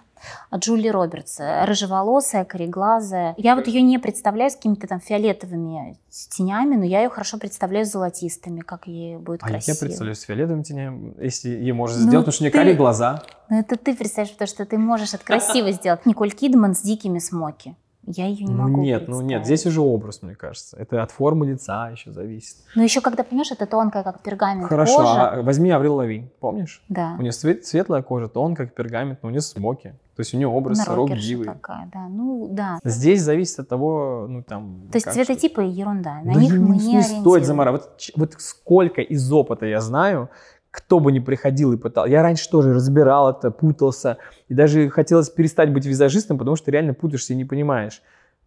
Джули Робертс, рыжеволосая, кореглазая. Я вот ее не представляю с какими-то там фиолетовыми тенями, но я ее хорошо представляю с золотистыми, как ей будет а красиво. я представляю с фиолетовыми тенями, если ей можно ну, сделать, потому что у нее карие глаза. Ну это ты представляешь, потому что ты можешь это красиво сделать. Николь Кидман с дикими смоки. Я ее не ну, могу. Нет, ну нет, здесь уже образ, мне кажется. Это от формы лица еще зависит. Но еще когда, понимаешь, это тонкая, как пергамент. Хорошо, кожа. А возьми Аврил Лавинь, помнишь? Да. У нее свет, светлая кожа, тонкая, как пергамент, но у нее смоки. То есть у нее образ рок-дивы. такая, да. Ну, да. Здесь зависит от того, ну, там... То есть цветотипы что... Типа ерунда. На да них мы не, не стоит, Замара. Вот, вот сколько из опыта я знаю, кто бы ни приходил и пытал. Я раньше тоже разбирал это, путался, и даже хотелось перестать быть визажистом, потому что реально путаешься и не понимаешь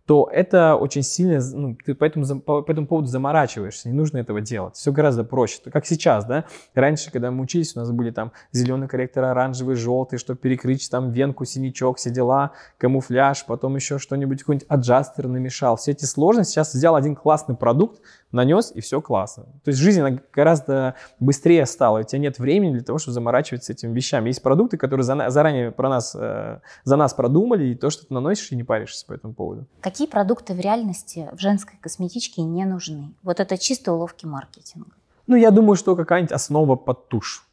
то это очень сильно, ну, ты по этому, по этому поводу заморачиваешься, не нужно этого делать. Все гораздо проще. Как сейчас, да? Раньше, когда мы учились, у нас были там зеленый корректор, оранжевый, желтый, чтобы перекрыть там венку, синячок, все дела, камуфляж, потом еще что-нибудь, какой-нибудь аджастер намешал. Все эти сложности. Сейчас взял один классный продукт, нанес, и все классно. То есть жизнь, она гораздо быстрее стала, у тебя нет времени для того, чтобы заморачиваться этими вещами. Есть продукты, которые за, заранее про нас, э, за нас продумали, и то, что ты наносишь, и не паришься по этому поводу. Какие продукты в реальности в женской косметичке не нужны? Вот это чисто уловки маркетинга. Ну, я думаю, что какая-нибудь основа под тушь.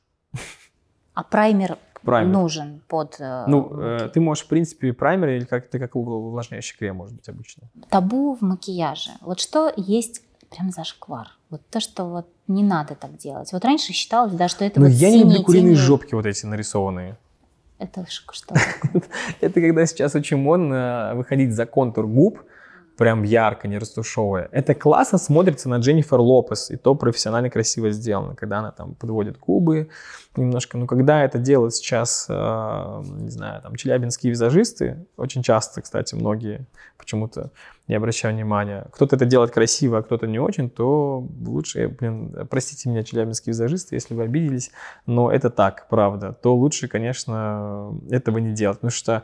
А праймер праймер. нужен под... Э, ну, э, ты можешь, в принципе, праймер или как то как увлажняющий крем, может быть, обычно. Табу в макияже. Вот что есть это прям зашквар. Вот то, что вот не надо так делать. Вот раньше считалось, да, что это Но ну, вот я не люблю куриные тени. жопки вот эти нарисованные. Это что? [laughs] это когда сейчас очень модно выходить за контур губ, прям ярко, не растушевывая. Это классно смотрится на Дженнифер Лопес, и то профессионально красиво сделано, когда она там подводит губы немножко. Но когда это делают сейчас, э, не знаю, там челябинские визажисты, очень часто, кстати, многие почему-то не обращают внимания, кто-то это делает красиво, а кто-то не очень, то лучше, блин, простите меня, челябинские визажисты, если вы обиделись, но это так, правда, то лучше, конечно, этого не делать, потому что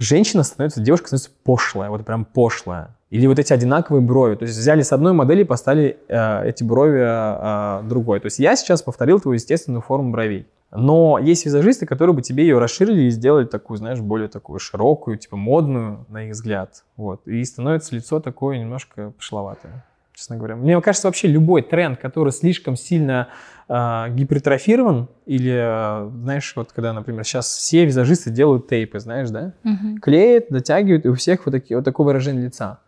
женщина становится, девушка становится пошлая, вот прям пошлая. Или вот эти одинаковые брови. То есть взяли с одной модели и поставили э, эти брови э, э другой. То есть я сейчас повторил твою естественную форму бровей. Но есть визажисты, которые бы тебе ее расширили и сделали такую, знаешь, более такую широкую, типа модную, на их взгляд. Вот. И становится лицо такое немножко пошловатое честно говоря. Мне кажется, вообще любой тренд, который слишком сильно э, гипертрофирован, или, э, знаешь, вот когда, например, сейчас все визажисты делают тейпы, знаешь, да? Угу. Клеят, дотягивают, и у всех вот, такие, вот такое выражение лица.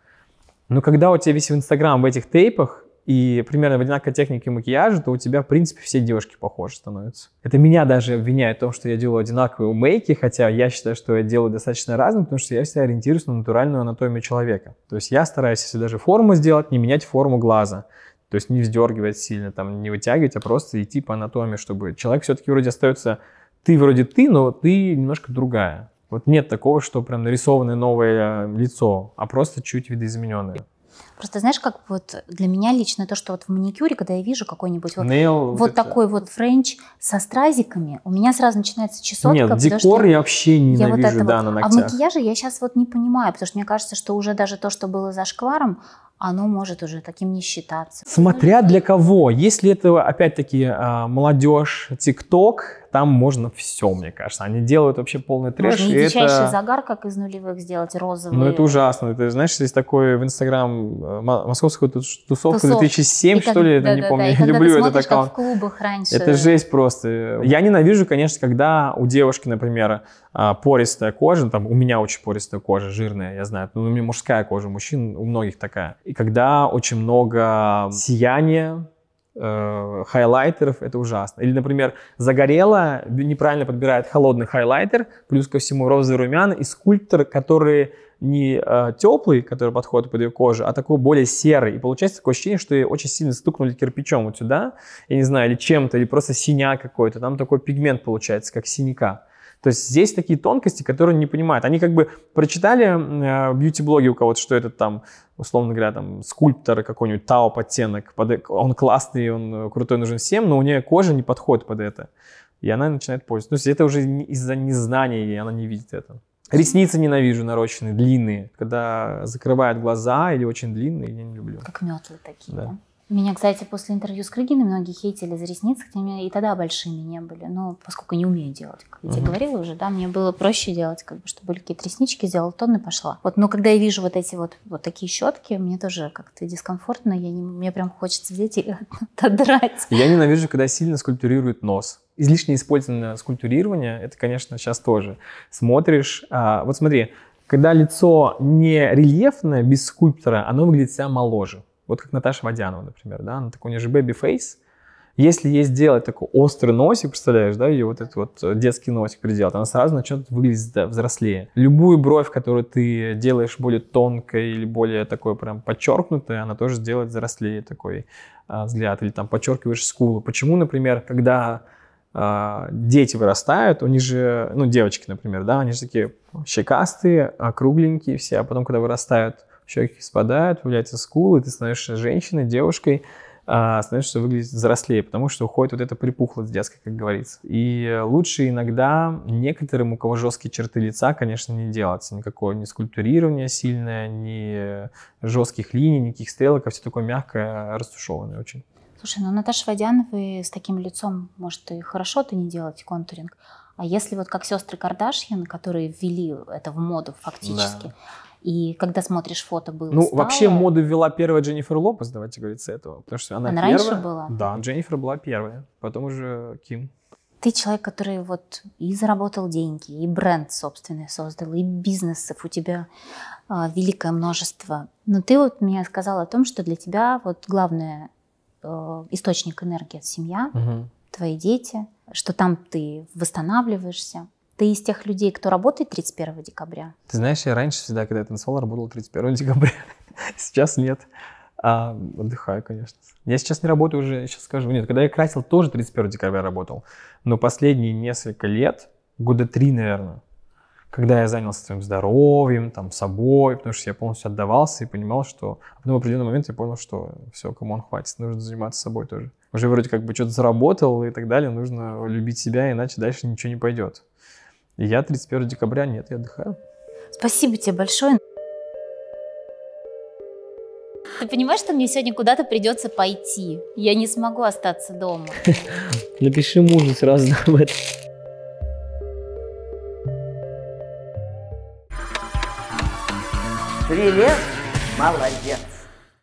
Но когда у тебя весь в Инстаграм в этих тейпах, и примерно в одинаковой технике макияжа, то у тебя, в принципе, все девушки похожи становятся. Это меня даже обвиняют в том, что я делаю одинаковые мейки, хотя я считаю, что я делаю достаточно разным, потому что я всегда ориентируюсь на натуральную анатомию человека. То есть я стараюсь, если даже форму сделать, не менять форму глаза. То есть не вздергивать сильно, там, не вытягивать, а просто идти по анатомии, чтобы человек все-таки вроде остается... Ты вроде ты, но ты немножко другая. Вот нет такого, что прям нарисованное новое э, лицо, а просто чуть видоизмененное. Просто знаешь, как вот для меня лично то, что вот в маникюре, когда я вижу какой-нибудь вот, Nail, вот это... такой вот френч со стразиками, у меня сразу начинается чесотка. Нет, декор что я вообще ненавижу, я вот это да, вот. на ногтях. А в макияже я сейчас вот не понимаю, потому что мне кажется, что уже даже то, что было за шкваром, оно может уже таким не считаться. Смотря для кого. Если это, опять-таки, а, молодежь, ТикТок, там можно все, мне кажется. Они делают вообще полный трэш. Можно и это... загар, как из нулевых сделать, розовый. Ну, это ужасно. Это, знаешь, здесь такой в Инстаграм э, московскую тусовку Тусов. 2007, и что как... ли, да, не да, помню. Да. Я люблю этот аккаунт. в клубах раньше. Это жесть просто. Я ненавижу, конечно, когда у девушки, например, а, пористая кожа, там у меня очень пористая кожа, жирная, я знаю, но ну, у меня мужская кожа, у мужчин у многих такая. И когда очень много сияния, э, хайлайтеров, это ужасно. Или, например, загорела, неправильно подбирает холодный хайлайтер, плюс ко всему розовый румяна и скульптор, который не э, теплый, который подходит под ее кожу, а такой более серый. И получается такое ощущение, что ее очень сильно стукнули кирпичом вот сюда, я не знаю, или чем-то, или просто синяк какой-то. Там такой пигмент получается, как синяка. То есть здесь такие тонкости, которые не понимают. Они как бы прочитали э, бьюти-блоги у кого-то, что этот там, условно говоря, там скульптор какой-нибудь, тауп подтенок, под, э, он классный, он э, крутой, нужен всем, но у нее кожа не подходит под это. И она начинает пользоваться. То есть это уже из-за незнания, и она не видит это. Ресницы ненавижу нарощенные, длинные. Когда закрывают глаза или очень длинные, я не люблю. Как метлы такие, да? да? Меня, кстати, после интервью с Крыгиной многие хейтили за ресницы, хотя у меня и тогда большими не были. Но поскольку не умею делать, как я угу. тебе говорила уже, да, мне было проще делать, как бы, чтобы были какие-то реснички, сделала тон и пошла. Вот, но когда я вижу вот эти вот, вот такие щетки, мне тоже как-то дискомфортно, я не, мне прям хочется взять и [laughs] отодрать. Я ненавижу, когда сильно скульптурируют нос излишне использованное скульптурирование, это, конечно, сейчас тоже. Смотришь, а, вот смотри, когда лицо не рельефное, без скульптора, оно выглядит себя моложе. Вот как Наташа Водянова, например, да, она такой, у нее же baby-фейс, если ей сделать такой острый носик, представляешь, да, ее вот этот вот э, детский носик приделать, она сразу начнет выглядеть да, взрослее. Любую бровь, которую ты делаешь более тонкой или более такой прям подчеркнутой, она тоже сделает взрослее такой а, взгляд. Или там подчеркиваешь скулу. Почему, например, когда а, дети вырастают, у них же, ну, девочки, например, да, они же такие щекастые, округленькие все, а потом, когда вырастают щеки спадают, появляются скулы, ты становишься женщиной, девушкой, а, становишься выглядеть взрослее, потому что уходит вот эта припухлость детская, как говорится. И лучше иногда некоторым, у кого жесткие черты лица, конечно, не делаться. Никакого ни скульптурирования сильное, ни жестких линий, никаких стрелок, а все такое мягкое, растушеванное очень. Слушай, ну Наташа Водяновой с таким лицом, может, и хорошо-то не делать контуринг. А если вот как сестры Кардашьян, которые ввели это в моду фактически, да. И когда смотришь фото было Ну, стало... вообще моду ввела первая Дженнифер Лопес, давайте говорить с этого. Потому что она, она первая. раньше была? Да, Дженнифер была первая, потом уже Ким. Ты человек, который вот и заработал деньги, и бренд собственный создал, и бизнесов у тебя э, великое множество. Но ты вот мне сказал о том, что для тебя вот главное э, источник энергии – это семья, угу. твои дети, что там ты восстанавливаешься. Ты из тех людей, кто работает 31 декабря? Ты знаешь, я раньше всегда, когда я танцевал, работал 31 декабря. [laughs] Сейчас нет. А, отдыхаю, конечно. Я сейчас не работаю уже, я сейчас скажу. Нет, когда я красил, тоже 31 декабря работал. Но последние несколько лет, года три, наверное, когда я занялся своим здоровьем, там, собой, потому что я полностью отдавался и понимал, что... А в определенный момент я понял, что все, кому он хватит, нужно заниматься собой тоже. Уже вроде как бы что-то заработал и так далее, нужно любить себя, иначе дальше ничего не пойдет. Я 31 декабря, нет, я отдыхаю. Спасибо тебе большое. Ты понимаешь, что мне сегодня куда-то придется пойти? Я не смогу остаться дома. [laughs] Напиши мужу сразу [laughs] об этом. Привет, молодец.